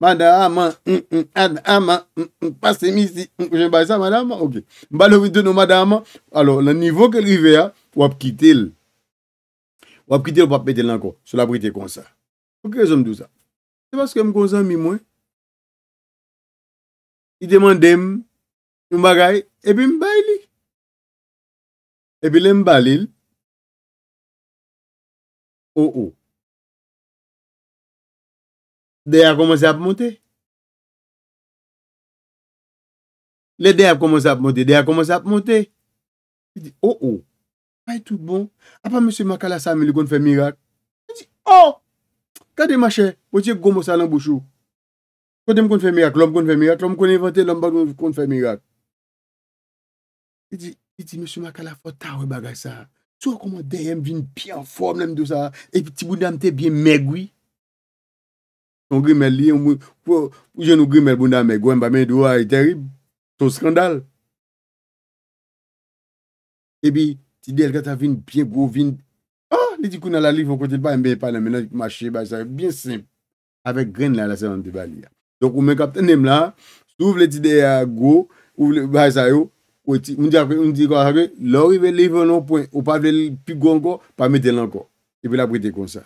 Madama, m, m, adama, m, m, passe misi, m, m, jen bay sa madama, ok. M ba l vinte nou madama, alo, l nivou ke l rive a, wap kite l. wap pite ou wap pite lanko, sou la pite konsa. Fouke zonm dou sa? Se baske m konsa mi mwen, i deman dem, m bagay, epi m bay li. Epi lem m bay li, ou ou. Oh, oh. De a komansi ap monti. Le de a komansi ap monti, de a komansi ap monti. Ou oh, ou. Pa e tout bon. A pa oh! M. Makala sa, me li kon fè mirak. E di, oh, kade mache, wè ti e gomo sa lan bouchou. Kon fè mirak, lom kon fè mirak, lom kon inventè, lom bak kon fè mirak. E di, M. Makala, pota wè bagay sa. Swa kon mwen deyem, vin pi an form, nem dou sa. E pi tibou damte, biye megwi. On gri mel li, ou jen ou gri mel bunda, megwen, ba men dwa, e terib, ton skandal. E bi, ti de el gata vin, piye go, vin, ah, li di kou nan la li, pou konten pa, mbe pala, mbe nan, mache, bai sa yo, bien simple, avek gren la, la seman te bali ya. Donk ou men kapten nem la, sou vle ti de go, ou vle bai sa yo, ou ti, mdi apwe, mdi apwe, lor i ve li venon pou, ou pa ve li pi go anko, pa meten la anko, i ve la brete kon sa.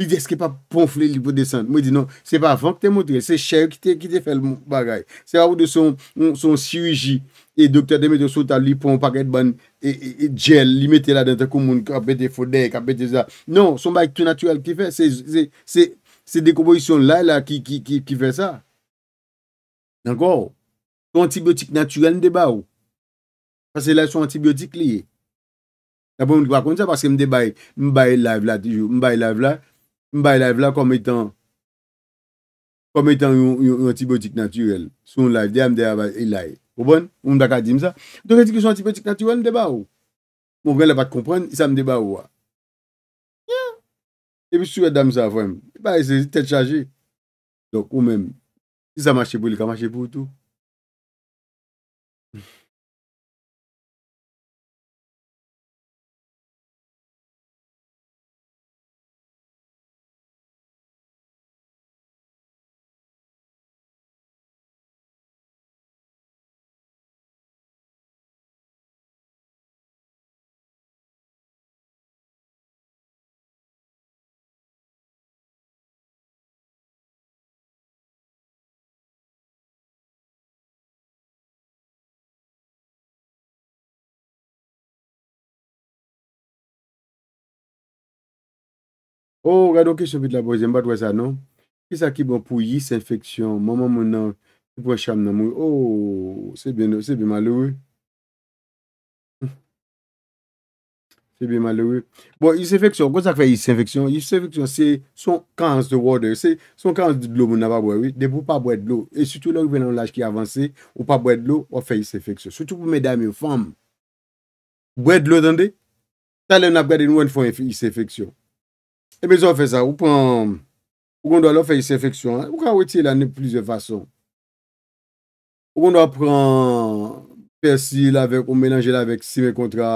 Li di eske pa ponfle li pou desen, mwen di non, se pa avan ki te motre, se che yo ki te, ki te fel bagay, se pa ou de son, son siriji E doktor Demetre Souta li pon pak et ban e, e, e, gel, li mette la dante kou moun kapete fodek, kapete zan. Non, son bay tout naturel ki fe. Se dekobolisyon la, la, ki fe sa. Nanko? Antibiotik naturel ni de ba ou? Pase la son antibiotik li. Sa pou moun kwa kon sa, parce mde bay, mbay live la, mbay live la, mbay live la kom etan yon antibiotik naturel. Son live, diya mde yon live. Bon, moun daka di msa, doke di kishon ati petik nati wè, mde ba ou. Moun gen lè pati kompren, i sa mde ba ou wè. Ye, e bi sou et dami sa vwèm. I e pa esezite chanje. Dok ou mèm, i sa mache pou, li ka mache pou tout. Ou, rado kesho vit la boye, jen bat wè sa nou. Kisa ki bon pou yis infeksyon, moun moun nan, yi pwen chanm nan moun. Ou, se bè malou, wè. Se bè malou, wè. Bon, yis infeksyon, kon sa kwe yis infeksyon? Yis infeksyon, se son kanans de wode, se son kanans de lò moun nan pa boye, wè. De pou pa bwèd lò, e soutou lò kwen nan laj ki avansè, ou pa bwèd lò, wè fè yis infeksyon. Soutou pou mè dami ou fam, bwèd lò dande, talè nan ap gade nou wè Ebe zon fe sa, ou pren, ou gondwa lò fe yi se infeksyon, ou ka weti la ne plize fason. Ou gondwa pren persil avek, ou menanje la vek si me kontra,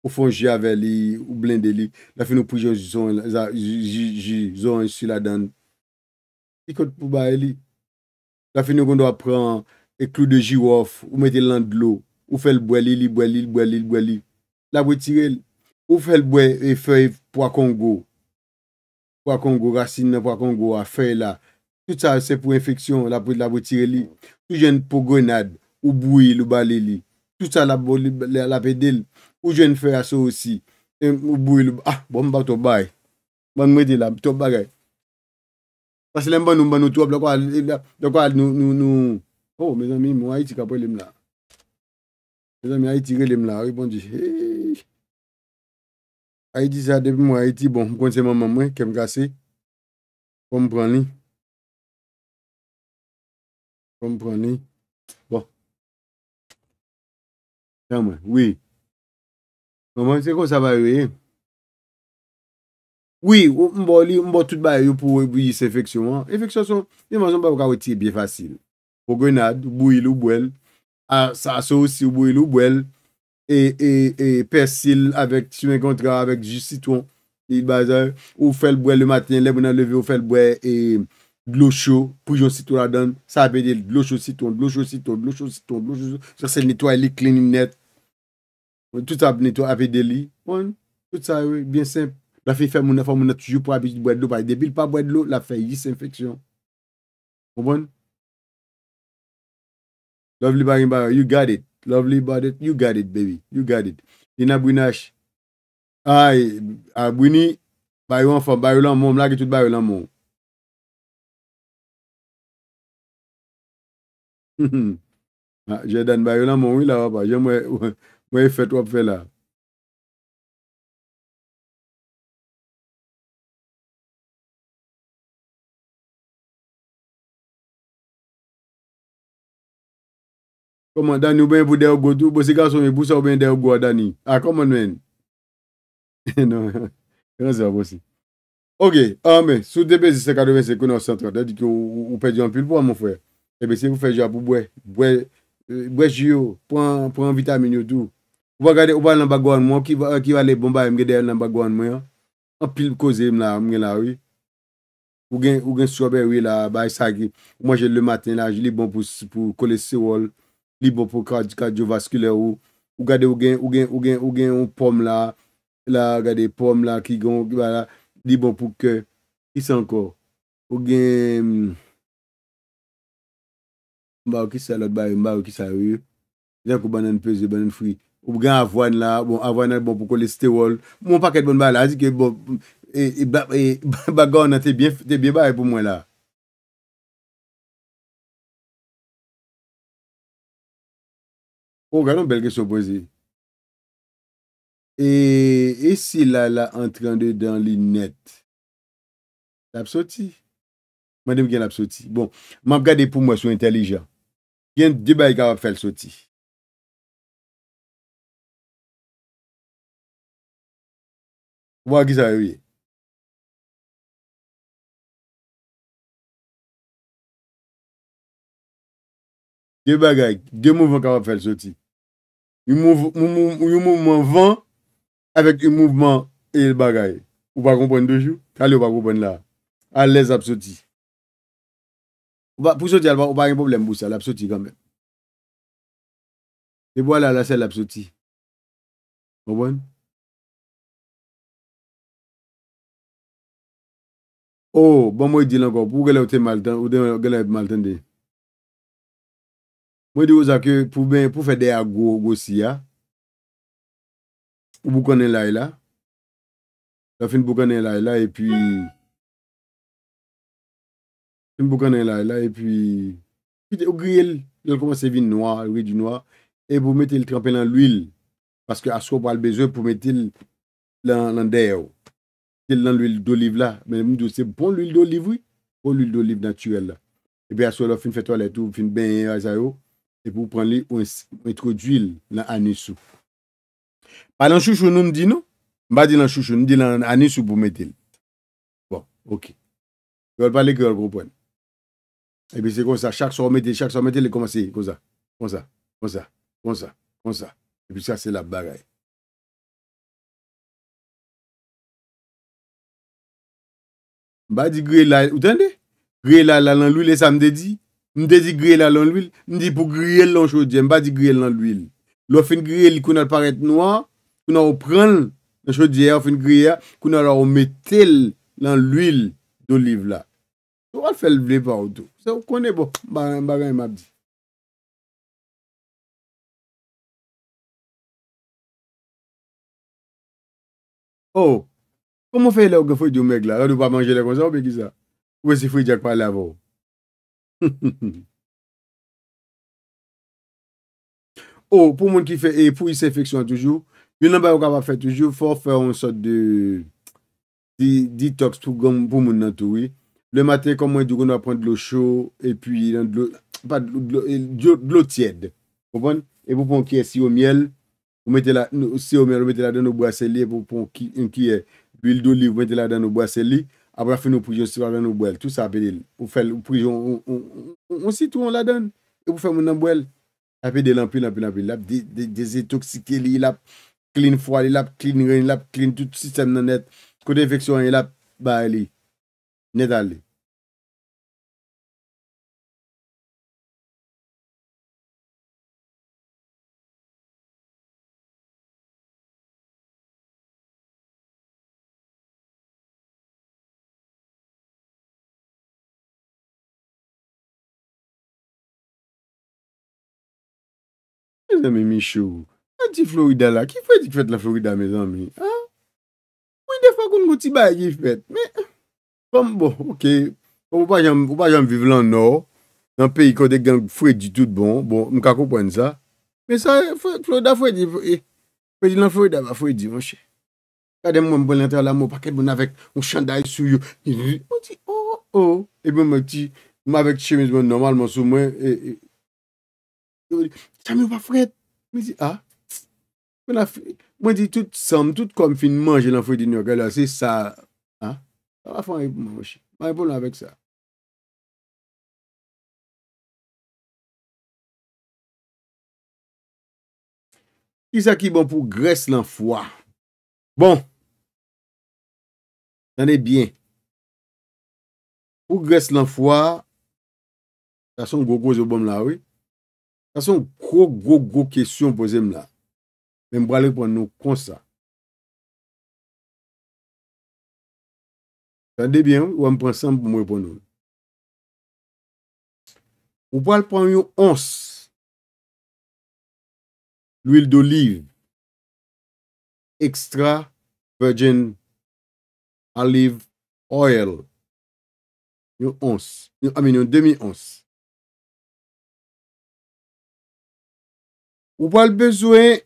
ou fonji ave li, ou blinde li, la fin nou prijè zon, zon yi si la dan. I kote pou bae li. La fin nou gondwa pren ek lou de jirouf, ou meti lan d'lou, ou fe lbwe li li, lbwe li, lbwe li, lbwe li. La weti li, ou fe lbwe e fey po a Kongo. Pwa kongo rasine, pwa kongo afe la. Tout sa se pou infeksyon la pou la pou tire li. Tout jen pou grenade, ou bouye lou bali li. Tout sa la pou lè la pe del. Ou jen fè a so osi. Ou bouye lou bali. Ah, bon mba to bay. Bon mbe di la, to bagay. Pas lem ban nou mba nou tou ap, lè kwa lè lè, lè kwa lè nou, nou, nou. Ho, oh, me zanmi, mwen a iti kapoy lè mla. Me zanmi, a iti gè lè mla, ripon di. Hey! Ay di sa dep mwen, ay di bon, mwen kon seman mwen mwen, kem kase. Kon mwen pran li. Kon mwen pran li. Bon. Tyan mwen, wè. Mwen mwen seman mwen sa bay wè. Wè, mwen bo li, mwen bo tout bay wè pou yon bou yon sefeksyon. Efeksyon son, yon mwen son pa wè wè ti biye fasil. Pou gwen ad, bou yon lou bwen. Sa sou si, bou yon lou bwen. E, e, e persil avèk, si mwen kontra avèk, jisiton, e, ou fèl bwè le maten, le mwen alevè ou fèl bwè, e glosho, poujonsiton la don, sa apèdè glosho siton, glosho siton, glosho siton, glosho siton, sa se netwè li, klinin net, tout sa netwè, apèdè li, bon, tout sa, bien simple, la fè fè moun a fò moun a tùjou, pou apèdè jisit bwè d'lò, bwè dè bil pa bwè d'lò, la fè jisit infeksyon, Lovely body. You got it, baby. You got it. Dina brinash. Ay, brini bayon fwa bayon lan moun. Mla ki chit bayon lan moun. Je dan bayon lan moun. Oui, la wapa. Je mwe fet wap vela. Koman, bon, dani ou ben vou de ou gwo tou, bo se gansou me bousa ou ben de ou gwo dani. A, koman men? Non, yon se va bo se. Ok, anmen, sou de bezise kadoven se kono san to, de di ki ou pe di an pil pou an moun fwe. Ebe se yon fwe jwa pou bwe, bwe jyo, pran vitamine ou tou. Ou wakade, ou wakade lamba gwan mwen, ki wale bon baye mge de lamba gwan mwen yo. An pil koze m la, mge la wye. Ou gen sobe wye la, ba yi sa ki, mwen jel le maten la, jeli bon pou kole se wol. li bo pou kardio vaskuler ou, ou gade ou gen, ou gen, ou gen, ou gen, ou gen ou pom la, la, gade pom la, ki gon, li bo pou ke, ki san ko, ou gen, mba ou ki salot, mba ou ki salot, gen pou banan peze, banan fri, ou gen avon la, bon, avon la, bon pou kolesterol, mwen pa ket bon, bon bala, a zi ke, bon, e, e, e, [LAUGHS] bagon nan te bien, te bien baye pou mwen la, O, oh, gadan belge sopoze. E, e si la la entrande dan li net. La ap soti. Man dem gen la ap soti. Bon, man gade pou mwen sou entelejant. Gen, debay gara fel soti. Wak gisa weye. De bagay, de mouvan gara fel soti. Yon moumouman van avèk yon moumouman e yon bagay. Ou pa kompon dojou? Kale ou pa kompon la. A lèz ap soti. Pou soti alwa, ou pa gen problem bousa. Lèz ap soti kame. E wala lèz ap soti. Kompon? Ou, ban mwen yon dil ankon. Pou gèlè ou te malten, ou dè yon gèlè ou te malten dey. Mwen di yo zake pou fè de a gò si a, ou bou konen la e la, la fin bou konen la e la, e pi, ou bou konen la e la, e pi, ou gri el, lèl koman se vin noa, gri di noa, e pou metil trampè nan l'uil, paske asko pal bezè pou metil lan de yo, til nan l'uil d'oliv la, men mwen di yo se pon l'uil d'oliv wè, pon l'uil d'oliv natywel la, e pi asko la fin fè to lè tou, fin ben a zay yo, E pou pran li ou metro d'wil la anisou. Pa lan chouchou nou mdi nou, mba di lan chouchou, mdi lan anisou pou metel. Bon, ok. Goyal pale goyal pou pran. E pi se kon sa, chak sor metel, chak sor metel, le kon sa, kon sa, kon sa, kon sa, kon sa. E pi sa se la baray. Mba di gri la, utande? Gri la la lan loulé samde di? M de di griye la lan l'ouil, m de di pou griye la lan chou diye, m ba di griye la lan l'ouil. Lo fin griye li kou nan parete noua, kou nan ou pren nan chou diye, ou fin griye la, kou nan ou metel lan l'ouil do liv la. To al fel vle pa ou tou. Se ou kone bo, m bagan m ap di. Oh, ou, kou m ou fe la ou gen fwe di ou meg la, an ou pa manje la kon sa ou be ki sa, ou e si fwe di ak pa la vo ou. [LAUGHS] Oh, pou moun ki fè, e pou yi se fèksyon an toujou, yon nan ba yon ka pa fè toujou, fò fè an sot de, di, di toks tou gom pou moun nan tou yi, le matè kon mwen di kon nou apon d'lou chou, e pi yon d'lou, pa d'lou, d'lou tied, pou pon, e pou pon kye si o miel, ou mette la, si o miel ou mette la den nou boase li, e pou pon kye, un kye, pil d'olive ou mette la den nou boase li, Abra fè nou prijon, sè wè nou bwèl, tout sa apèdè. Ou fè nou prijon, ou si tout wè la dèn, ou fè moun nan bwèl. Apèdè l'anpè, l'anpè, l'anpè, l'anpè. Lè ap, dezè etoksikè li, lè ap, klèn fwa li, lè ap, klèn rèn, lè ap, klèn tout sèm nan net. Kote infeksyon an, lè ap, ba li, net al li. A ti Florida la, ki fwede ki fwede la Florida mezan mi? Fwede fwa kon gouti baye ki fwede. Me, kom bon, ok. Kom ou pa jom vive lan nor. Nan peyi kode gen fwede di tout bon. Bon, m ka kompwenn sa. Me sa, Florida fwede di. E, fwede di lan Florida, fwede di, mwen che. Kadem mwen bolentay la mou, paket mwen avek mwen chanday sou yo. Mwen ti, oh, oh, oh. E bon mwen ti, mwen avek chemiz mwen normalman sou mwen, e, e, e. Ah. Mwen di, tout sam, tout konfinman jè lan fwe di nyo gè la, se sa. Ah. Mwen la fwa mwen fwe chè, mwen la fwa mwen fwe la vek sa. Ki sa ki bon pou gres lan fwa? Bon, nanè e byen. Pou gres lan fwa, sa son gogo zobon la wè. Sa son kou, kou, kou, kou kesyon pou zem la. Mwen brale pou an nou kon sa. Sande bien ou an prinsan pou mwen brale pou an nou. Mwen brale pou an yon ans. L'ouil d'olive. Extra virgin olive oil. Yon ans. Yon amin yon demi ans. Ou pa l bezwen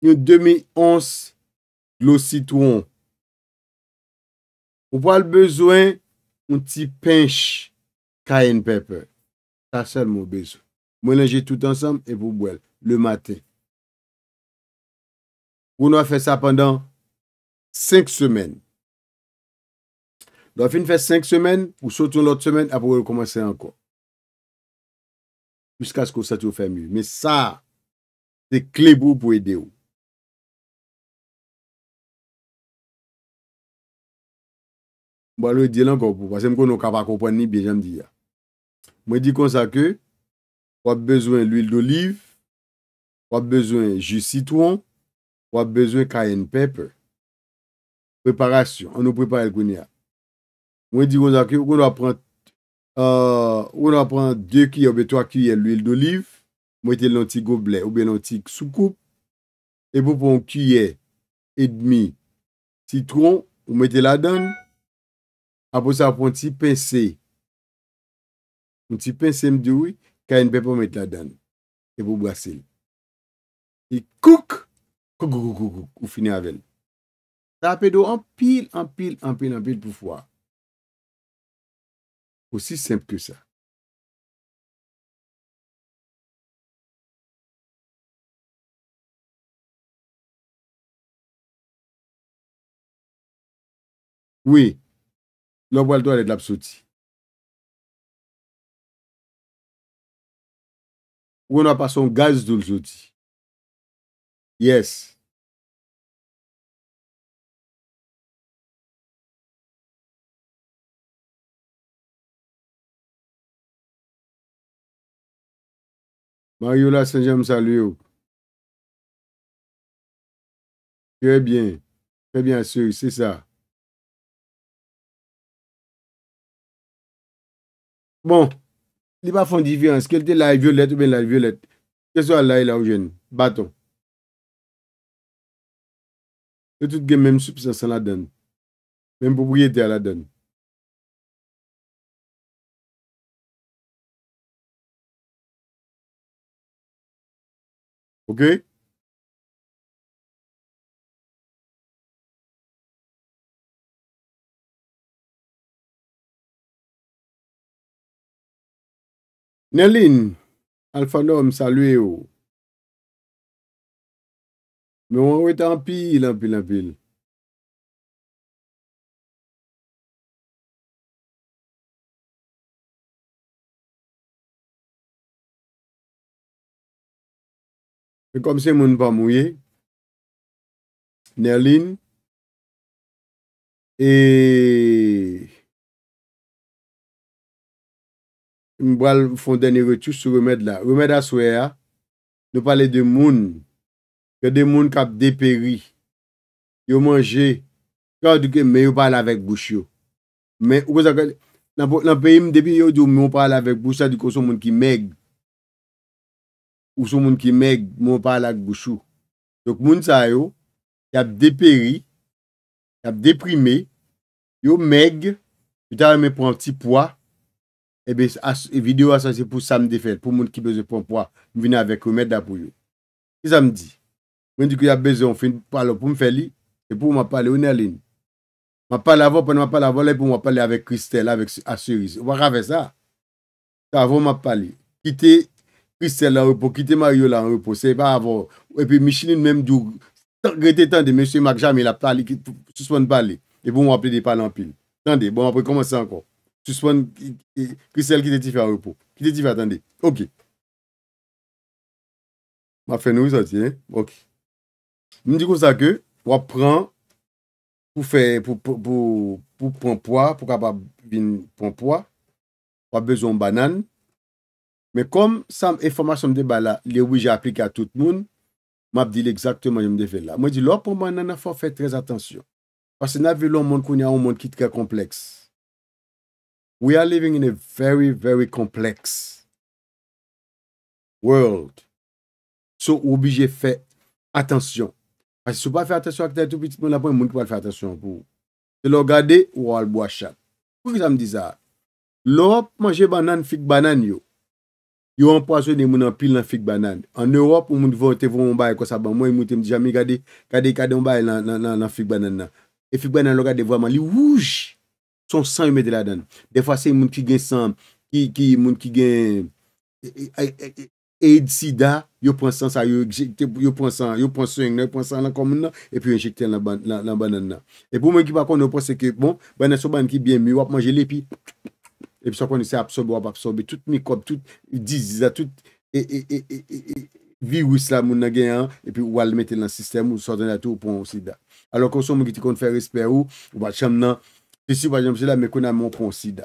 yon demi-ons glositouan. Ou pa l bezwen yon ti pench cayen pepe. Ta sel mou bezwen. Mwenenje tout ansanm e pou bwel le maten. Ou nou a fe sa pandan 5 semen. Nou a fin fe 5 semen ou sotoun lot semen apou wè komanse ankon. Puska sko sa tou fèmou. Me sa, se kle bou pou ede ou. Bo alo e di lan kou pou. Se m kon nou kapakou pon ni bejan di ya. Mwen di kon sa ke, wap bezwen l'ouil d'olive, wap bezwen jus citron, wap bezwen cayenne pepper. Preparasyon, an nou prepar el kon ya. Mwen di kon sa ke, wakon nou ap rente, ou nan pran 2 kiye ou be 3 kiye l'uil d'olive, mwete l'antik goble ou be l'antik soukoup, e pou pon kiye et demi citron, ou mwete la dan, apos apon ti pense, mwen ti pense mdoui, ka yon be pou mwete la dan, e pou bwase l. E kouk, kouk kouk kouk kouk, ou fini aven. Ta apen do anpil, anpil, anpil, anpil pou fwa. Osi sempyo sa. Oui, lò wèl dò wè lè glab soti. Ou wè nan pa son gaz dò l'zoti. Yes. Mariola Sanjam salyo. Fere bien. Fere bien asur. Se sa. Bon. Li pa fon di vians. Kel te la e violet ou men la e violet. Ke so la e la ou jen. Bato. Se tout gen menm sou psa sa la den. Menm pou bou ye te a la den. Ne lin, alfanom salwe ou. Me wan wè tan pil an pil an pil. Fè e kom se moun pa mouye, Nerlin, e, mou bral fonden e retouche sou remèd la, remèd la sou e a, nou pale de moun, ke de moun kap deperi, yo manje, kwa di ke mè yo pale avek bouch yo, mè, ou kwa sa kal, nan pey m depi yo di yo mou pale avek bouch, sa di kon son moun ki mèg, Ou sou moun ki meg, moun pa alak bouchou. Dok moun sa yo, ki ap deperi, ki ap deprimi, yo meg, ki ta reme pou an ti pwa, ebe e video asan se pou sam de fèd, pou moun ki beze pou an pwa, mou vina avek ou mè da pou yo. Ki sa m di? Mwen di ki ap beze, moun fin palo pou m fè li, e pou m ap pale, ou nè alin? Mwen pale avon, pou m ap pale avon, le e pou m ap pale avek Kristel, avek Asuriz. Ou wak avek sa? Sa avon m ap pale. Kite, Kristel la repo, kite Mario la repo, se pa avon. Epe Micheline menm di ou, krete tande, mensey mag jame la pali, ki suspon pale, e pou mwa aple de palan pil. Tande, bon apre komanse anko. Suspon, Kristel kite ti fè a repo. Kite ti fè, tande. Ok. Ma fè nou sa ti, eh. Ok. Mwen di kon sa ke, wap pran, pou fè, pou, pou, pou, pou ponpwa, pou kapap bin ponpwa, wap bezon banan, Me kom sa m informasyon m de ba la, li yo wije aplike a tout moun, m ap di l'exaktman yon m de ve la. Mwen di lor pou man non, nan a fò fè trez atensyon. Pase nan vi lò moun koun ya yon moun kit kè kompleks. We are living in a very, very kompleks world. So, wou bi jè fè atensyon. Pase sou pa fè atensyon akte tout piti moun la pou, moun ki pa fè atensyon pou. Se lò gade, wò al bo a chan. Pou ki sa m diza? Lò manje banan fik banan yo. Yo anpwa zo de moun anpil nan fik banan. An Europe, moun vote voun mbaye konsa ban. Mwen mwote mdi jami gade, gade kade mbaye lan fik banan nan. E fik banan lo gade vwa man li wouj. Son san yon mede la dan. De fwa se yon moun ki gen san, ki yon moun ki gen eid eh, eh, eh, sida. Yo pronsan sa, yo pronsan, yo pronsan yon pronsan lan kon moun nan. E pi yo injekte lan banan nan. E pou mwen ki bakon yo pronsan se ke bon, banan sou banan ki bien mi wap manje le pi. Epi sa kon nise apsobe wap apsobe, tout ni kop, tout, di ziza, tout, e, e, e, e, e, e, vi wis la moun nage an, epi wale mette lan sistem, ou so dan ato ou pon si da. Alo konson moun ki ti kon fè risper ou, ou bat chanm nan, pe si wajan monsi la, mè kon nan moun pon si da.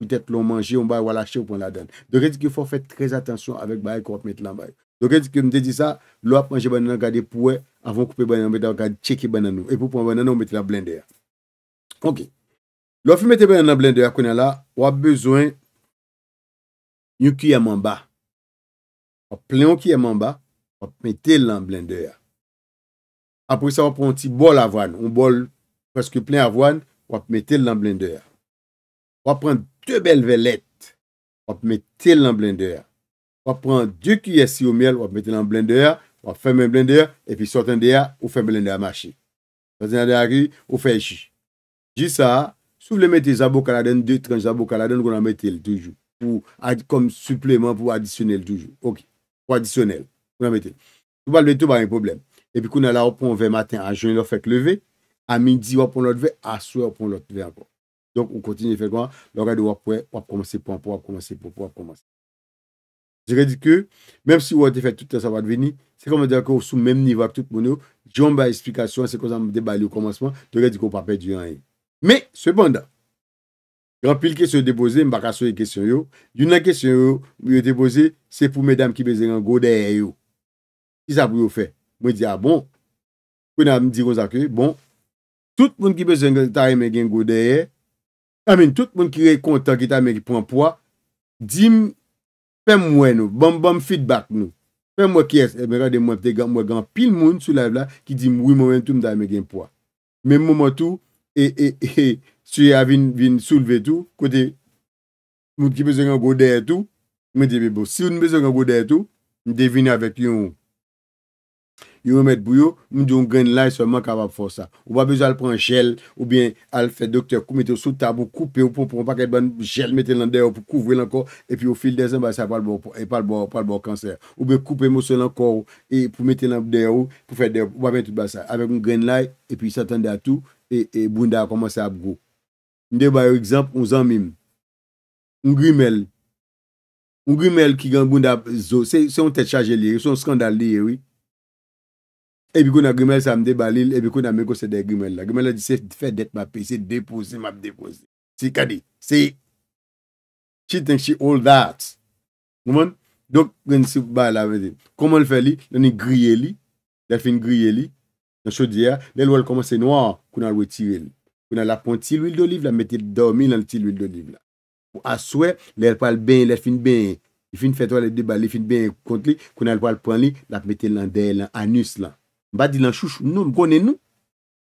Mite plon manje, ou mbay wale lache ou pon la dan. Dore di ki fò fè trez atensyon avèk bayek wale mette lan bayek. Dore di ki mte di sa, lò ap manje ban nan gade pouè, avon koupe ban nan, mbeda wale gade cheke ban nan nou, epi pou ban nan nan, mbeda wale blende ya. Ok. Lo fi mette ben nan blender konen la, wap bezwen yon ki yaman ba. Wap plen yon ki yaman ba, wap mette lan blender. Apo yon sa wap pon ti bol avwan, ou bol preske plen avwan, wap mette lan blender. Wap pon de bel velet, wap mette lan blender. Wap pon de ki yasi ou myel, wap mette lan blender, wap fèmè blender, e pi sotan de ya, wap fèmè blender a mache. Fèmè blender a ki, wap fèmè blender a mache. sou vle mette zabou kaladen, 2-3 zabou kaladen, konan mette l toujou, pou ad, kom supleman pou adisyonel toujou, ok, pou adisyonel, konan mette l toujou, pou balbe tout ba yon problem, epi konan la ou pou on ve matin, a jouni lò fèk leve, a midi wò pou on lò dve, a sou wò pou on lò dve ankon, donk ou kontinye fèk wèk wèk, lò wèk de wò pou wèk, wò pou wèk komanse, pou wèk komanse, pou wèk komanse, jè kè di kè, mèm si wò Me, sepanda, gran pil kesyon depoze, mbakaso yon kesyon yo, yon la kesyon yo, yon depoze, se pou medam ki bezengan godeye yo. Ki sa pou yo fe? Mwen di, a ah bon, pou nan di konzakwe, bon, tout moun ki bezengan tae me gen godeye, kamin tout moun ki re kontak ki tae me gen ponpwa, dim, fem mwen nou, bom bom feedback nou, fem mwen ki es, mwen kade mwen tegan, mwen gan pil moun sou la vla ki dim, wim mwen tou mwen tae me gen ponpwa. Men moun mwen tou, E, e, e, e, si ya vin souleve tou, kote, moun ki bezongan go der tou, mwen di bebo. Si moun bezongan go der tou, mwen di vin avèk yon, yon mèd bouyo, mwen di yon gren lay seman kavap fò sa. Ou ba bezongan pren jel, ou bien al fè doktèr kou mète sou tabou, koupe ou pou mwen pakèd ban jel mète lan der ou pou kouvre lankò, epi ou fil desan ba sa pal bò, pal bò, pal bò kansèr. Ou be koupe mò sol lankò ou, e pou mète lan der ou, pou fè der, ou ba mèd tout ba sa, avèk moun gren lay, epi satan da tou, E, e bunda a komanse ap go. Mde bayo ekzamp ouzan mim. Un grimel. Un grimel ki gen bunda zo. Se yon tet chaje liye. Se yon skandal liye. E bi konan grimel sa mde bay li. E bi konan mwen kose de grimel la. Grimel la di se fè det mapi. Se depozi map depozi. Si kade. Si. Chi tenk chi all that. Gouman. Dok gen sip bay la vezi. Koman l fè li? Nan ni griye li. Dè fin griye li. Nan chou diya, lèl wòl komanse noua, kou nan wè ti wèl. Kou nan la pon ti wèl do liv la, mette dòmi nan ti wèl do liv la. Pou aswè, lèl pal ben, lèl fin ben, fin fetwa lèl deba, lèl fin ben kont li, kou nan pal pon li, la mette lèl nan dey, lan anus la. Ba di lan chouchou nou, mkone nou.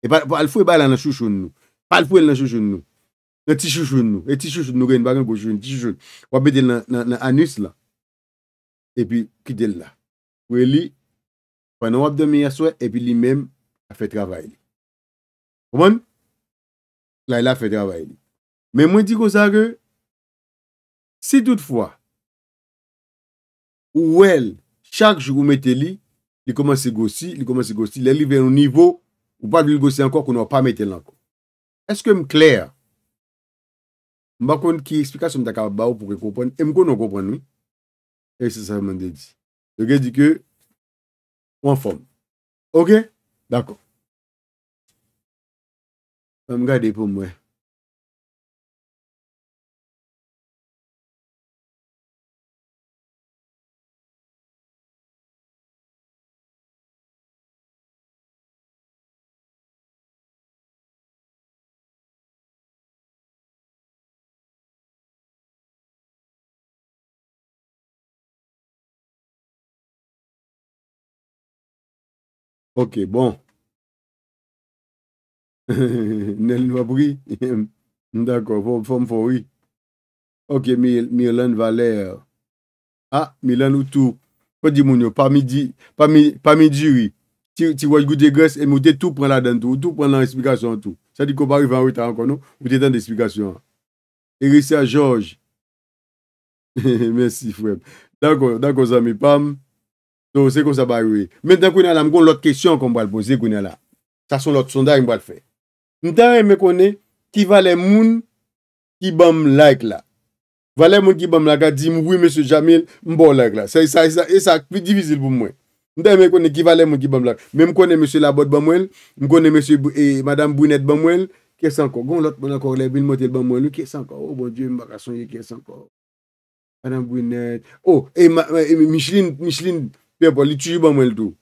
E pa al fwe ba lan lan chouchou nou. Pal fwe lan chouchou nou. Nan ti chouchou nou. E ti chouchou nou gen bagan pou chouchou nou. Nan ti chouchou nou. Wap bete lèl nan anus la. E pi kide l fè travay li. Koman? La il a fè travay li. Men mwen di kou zage, si toutfwa, ou el, chak jougou mette li, li komanse gosi, li komanse gosi, li li ven nou nivou, ou pa li gosi ankon, kon wap pa mette lankon. Eske m kler? M bakon ki eksplikasyon daka ba ou pou ki kompon, e m kon nou kompon nou? E se sa mwen de di. Le gen di ke, kon fom. Ok? Dakon. Mwen gade pou mwen. Ok, bon. Nèl nou apri D'akon, fòm fòri Ok, Mirlan Valer Ha, ah, Mirlan ou tou Fò di moun yo, pa mi di Pa mi di wè Ti wòj gout de gres, moutè tou pran la den tou Tou pran lan esplikasyon tou Sadi kou bari 28 an kon nou, moutè den desplikasyon Erisa George [LAUGHS] Mersi fòm D'akon, d'akon sa mi pam Sò se kon sa bari wè Mèndan kou nè la, moun kon lòt kèsyon kon mwa l'pozè kou nè la Sason lòt sonda yon mwa l'fè Mwen tan mwen konen ki valen moun ki bam laik la. Valen moun ki bam laik la, di mwen woy mè se Jamil, mwen bon laik la. Se y sa, se y sa, e sa kwi divizil pou mwen. Mwen tan mwen konen ki valen moun ki bam laik la. Mwen konen mè se Labote bam laik la, mwen konen mè se Madame Bouinette bam laik la. Kè san kon? Gon lot ban bon la kor la, bin motel bam laik la. Kè san kon? O oh, bon diyo, mwen baka sonye kè san kon. Madame Bouinette. O, oh, e Michelin, Michelin, pe apwa, li tijou bam laik la tou.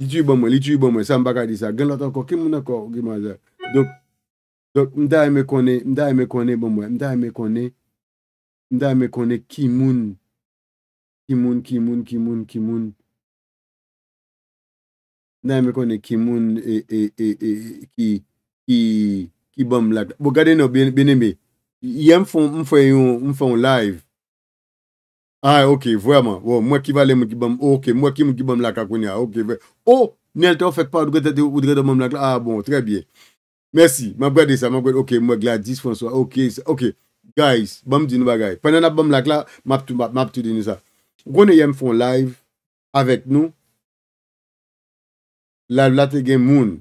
Li chou i bon mwen, li chou i bon mwen, sa mbak a di sa. Gen lato kou, ki moun a kou, ki moun a zek. Dok, mda e me kone, mda e me kone bon mwen, mda e me kone, mda e me kone ki moun, ki moun, ki moun, ki moun, ki moun. Mda e me kone ki moun e, e, e, e, ki, ki, ki bon mlad. Bo gade nou, bine mi, yam fwen, mwen fwen yon, mwen fwen yon live. Ha, ah, ok, vwèman. Mwen ki valè mwen ki bèm. Ok, mwen ki mwen ki bèm lak akoun ya. Oh, nèl te ou fèk pa ou drede mwen lak la. Ah, ha, bon, tre bie. Mèsi, mwen gwèdè sa. Mwen gwèdè, ok, mwen gladis François. Ok, guys, bèm di nou bagay. Pènen ap bèm lak la, mèp tou di nou sa. Gwène yèm fòn live avèk nou. Live latè gen moun.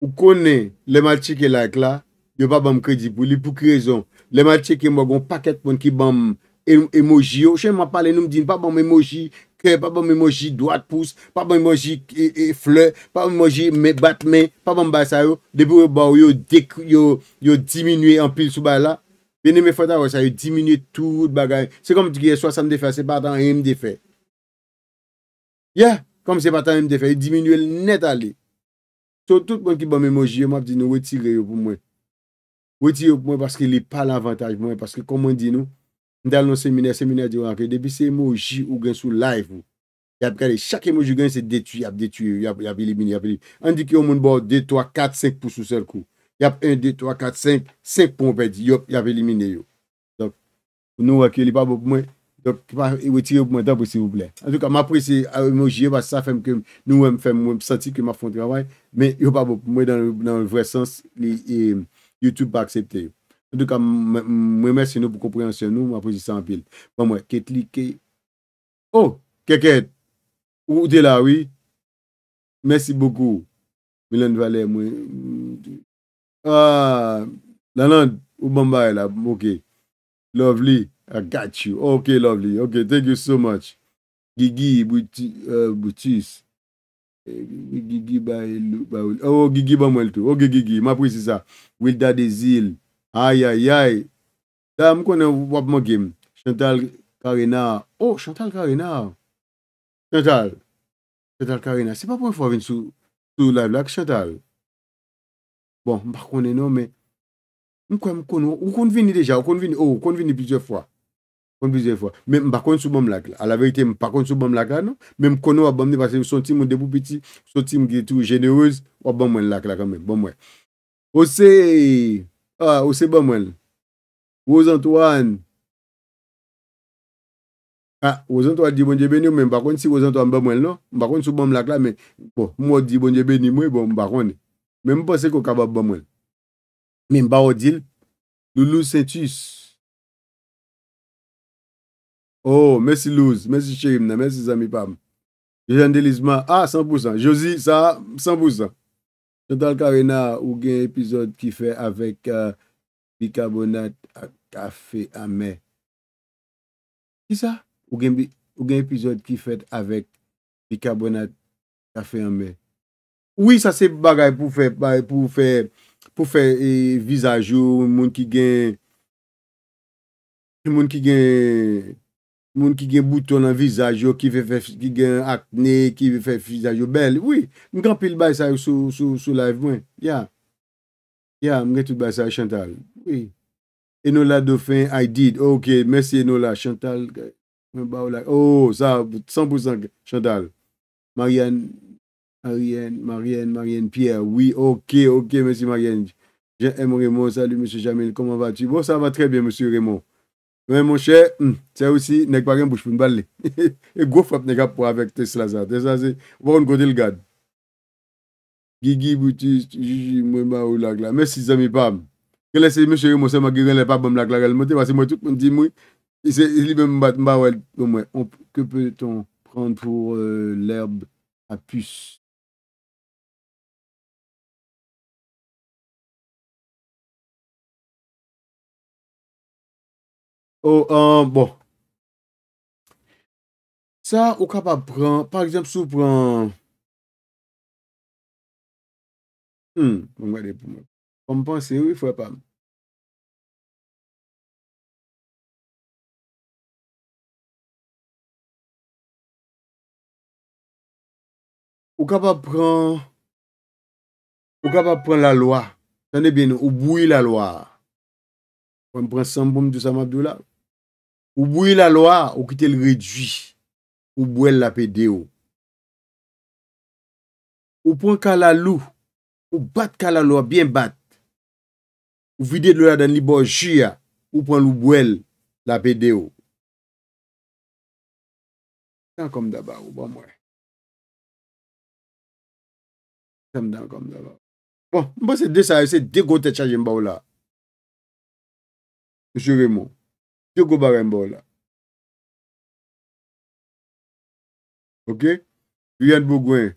Gwène lèm alche ke lèk la, yò pa bèm kredi pou li pou krezon. Lèm alche ke mwen gwen pakèt m Emoji yo. Chè mwa pale noum din. Pa bom emoji. Kè. Pa bom emoji. Dwa pousse. Pa bom emoji. E, e, fleur. Pa bom emoji. Bat men. Pa bom basay yo. Debo yo ba yo. Yo. Yo diminuye. An pil sou ba la. Bine me fweta yo. Yo diminuye tout bagay. Se kom di ki yè 60 defè. Se pa tan 1 defè. Ya. Kom se pa tan 1 defè. Yo diminuye net ale. So tout bon ki bom emoji yo. Mwa di nou. We ti gre yo pou mwen. We ti yo pou mwen. Paske li pa l'avantaj mwen. Paske kom mwen di Dal nan seminer, seminer diwa anke, debi se moji ou gen sou live ou. Yab kare, chake moji ou gen se detu, yab detu, yab elimine, yab elimine. Andi ki yo moun bo 2, 3, 4, 5 pou sou serkou. Yab 1, 2, 3, 4, 5, 5 pou mwen di, yop, yab elimine yo. Dok, nou akye li pa bo pou mwen, dok, yop, yop, yop, yop, yop, yop, yop, yop, yop. An tou ka, ma apresi, a moji yo ba sa, fem ke nou wem, fem wem, senti ke ma fon traway, men yo pa bo pou mwen dan vre sens, li, yop, yop, yop, yop, yop, y mwen mersi nou pou komprensyen nou mwen apresi san pil bon, oh keket ou de la oui mersi boku mwen lan valen mwen ah lan lan ou bamba e la lovely I got you ok lovely ok thank you so much gigi boutis euh, gigi ba oh gigi ba mwen lto ok gigi mwen apresi sa wilda de zil Ay, ay, ay. La, mkwene wap mwagim. Chantal Karina. Oh, Chantal Karina. Chantal. Chantal Karina. Se pa pou yon fwa vin sou sou live la ki Chantal? Bon, mkwene non, men. Mkwene mkwene. Ou konvini deja. Ou konvini. Ou oh, konvini pizye fwa. Konvini pizye fwa. Men mkwene sou bon mlak la. A la verite, men mkwene sou bon mlak la, non? Men mkwene wap mweni pase yon sotim mwede pou piti. Sotim mwede tou jenereuse. Wap mwen lak la kamen. Bon mwen. A, ah, ou se ba mwen? Ou ou zan to an? A, ou zan to an di bon jebe ni, ou men bakwenn si ou zan to an ba mwen non? M bakwenn sou bon m lak la, men m wot di bon jebe ni mwen, bon m bakwenn. Men m pa se ko kabab ba mwen. Men m ba wot dil, nou louse se tis. Oh, mersi louse, mersi cherimna, mersi zami pam. Jandelizman, a, 100%, josi, sa, 100%. Chantal Karena, ou gen epizod ki fè avèk uh, bikabonat ka fè amè. Ki sa? Ou gen epizod ki fè avèk bikabonat ka fè amè. Ou y sa se bagay pou fè, pou fè, pou fè e, vizajou, moun ki gen, moun ki gen... Moun ki gen bouton nan vizaj yo, ki gen akne, ki gen vizaj yo bel. Oui, mwen gampil bay sa yo sou live mwen. Ya, mwen gampil bay sa yo Chantal. Oui. Enola Dauphin, I did. Ok, mwen se enola Chantal. Oh, sa, 100% Chantal. Marianne, Marianne, Marianne, Marianne Pierre. Oui, ok, ok, mwen se Marianne. J'aime Raymond, salut M. Jamil, koman bon, va ti? Bon, sa va tre bie M. Raymond. Mwen mwen chè, tè ou si, nèk pa gen bou chpoun bal li. E gou fap nèk ap pou avèk tes la za. Tes la ze, wè an kondil gad. Gigi bouti, jiji mwen mwa ou lak la. Mwen si zami pab. Kè lè se mwen chè, mwen se mwen girel, lè pab mwen lak la. Mwen te, wè se mwen tout mwen di mwen. I se, i li mwen bat mwa ou el. Mwen, ke pwè ton pran pou euh, lèrb apus? Ou, an, euh, bon. Sa, ou kapap pran, par exemple, sou pran, hmm, mwen mwen de pou mwen, pou mwen panse, ou, fwe pa mwen. Ou kapap pran, ou kapap pran la loa, chan e bin, ou boui la loa. Ou mwen pran san pou mwen de sa mabdou la, Ou bouye la lo a, ou kite l redwi. Ou bouye la pede yo. Ou pon ka la lou. Ou bat ka la lo a, bien bat. Ou vide l lo a dan li bon jya. Ou pon nou bouye la pede yo. Tam kom da ba ou, ba bon mwen. Tam dam kom da ba. Bon, mwen se de sa, se de go te chaje mba ou la. Mwen se de sa, se de go te chaje mba ou la. go barème OK Yann Bougouin.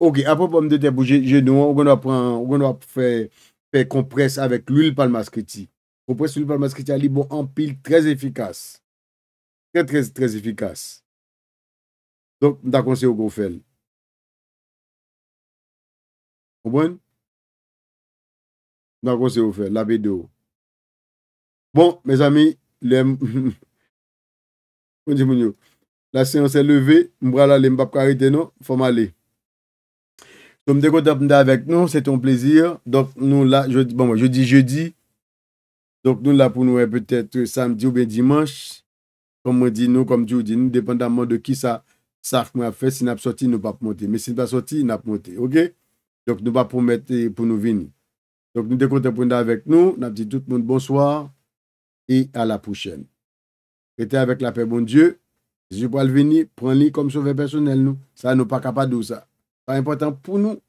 OK, après propos de terre pour genoux, on va prendre on va faire faire compresse avec l'huile palmascriti. Compresse l'huile palmascriti est bon en pile très efficace. Très très très efficace. Donc, d'accord conseillé au fait Kompwen? la vidéo Bon, mes amis [LAUGHS] La séance est levée On les lem carité non nou, fom ale. de nous c'est nous, nous ton plaisir. Donc nous là, je bon, jeudi, jeudi. nous nous la pou nou peut être samedi ou dimanche. comme on dit nous comme je ou nous, de qui ça ça fait sorti nous si nap monté, mais s'il si pas si sorti n'a pas monté. ok? Donc, nous ne pas promettre pour nous venir. Donc, nous découvrons pour nous avec nous. Nous dit tout le monde bonsoir et à la prochaine. Restez avec la paix, bon Dieu. Jésus le venir, prends-le comme sauveur personnel, nous. Ça, nous pas capable de ça. Pas important pour nous.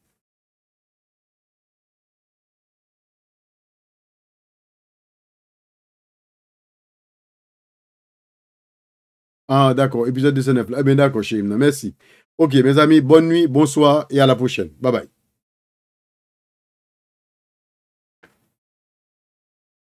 Ah, d'accord. Épisode 19. Eh bien, d'accord, chérie. Merci. OK, mes amis, bonne nuit, bonsoir et à la prochaine. Bye bye.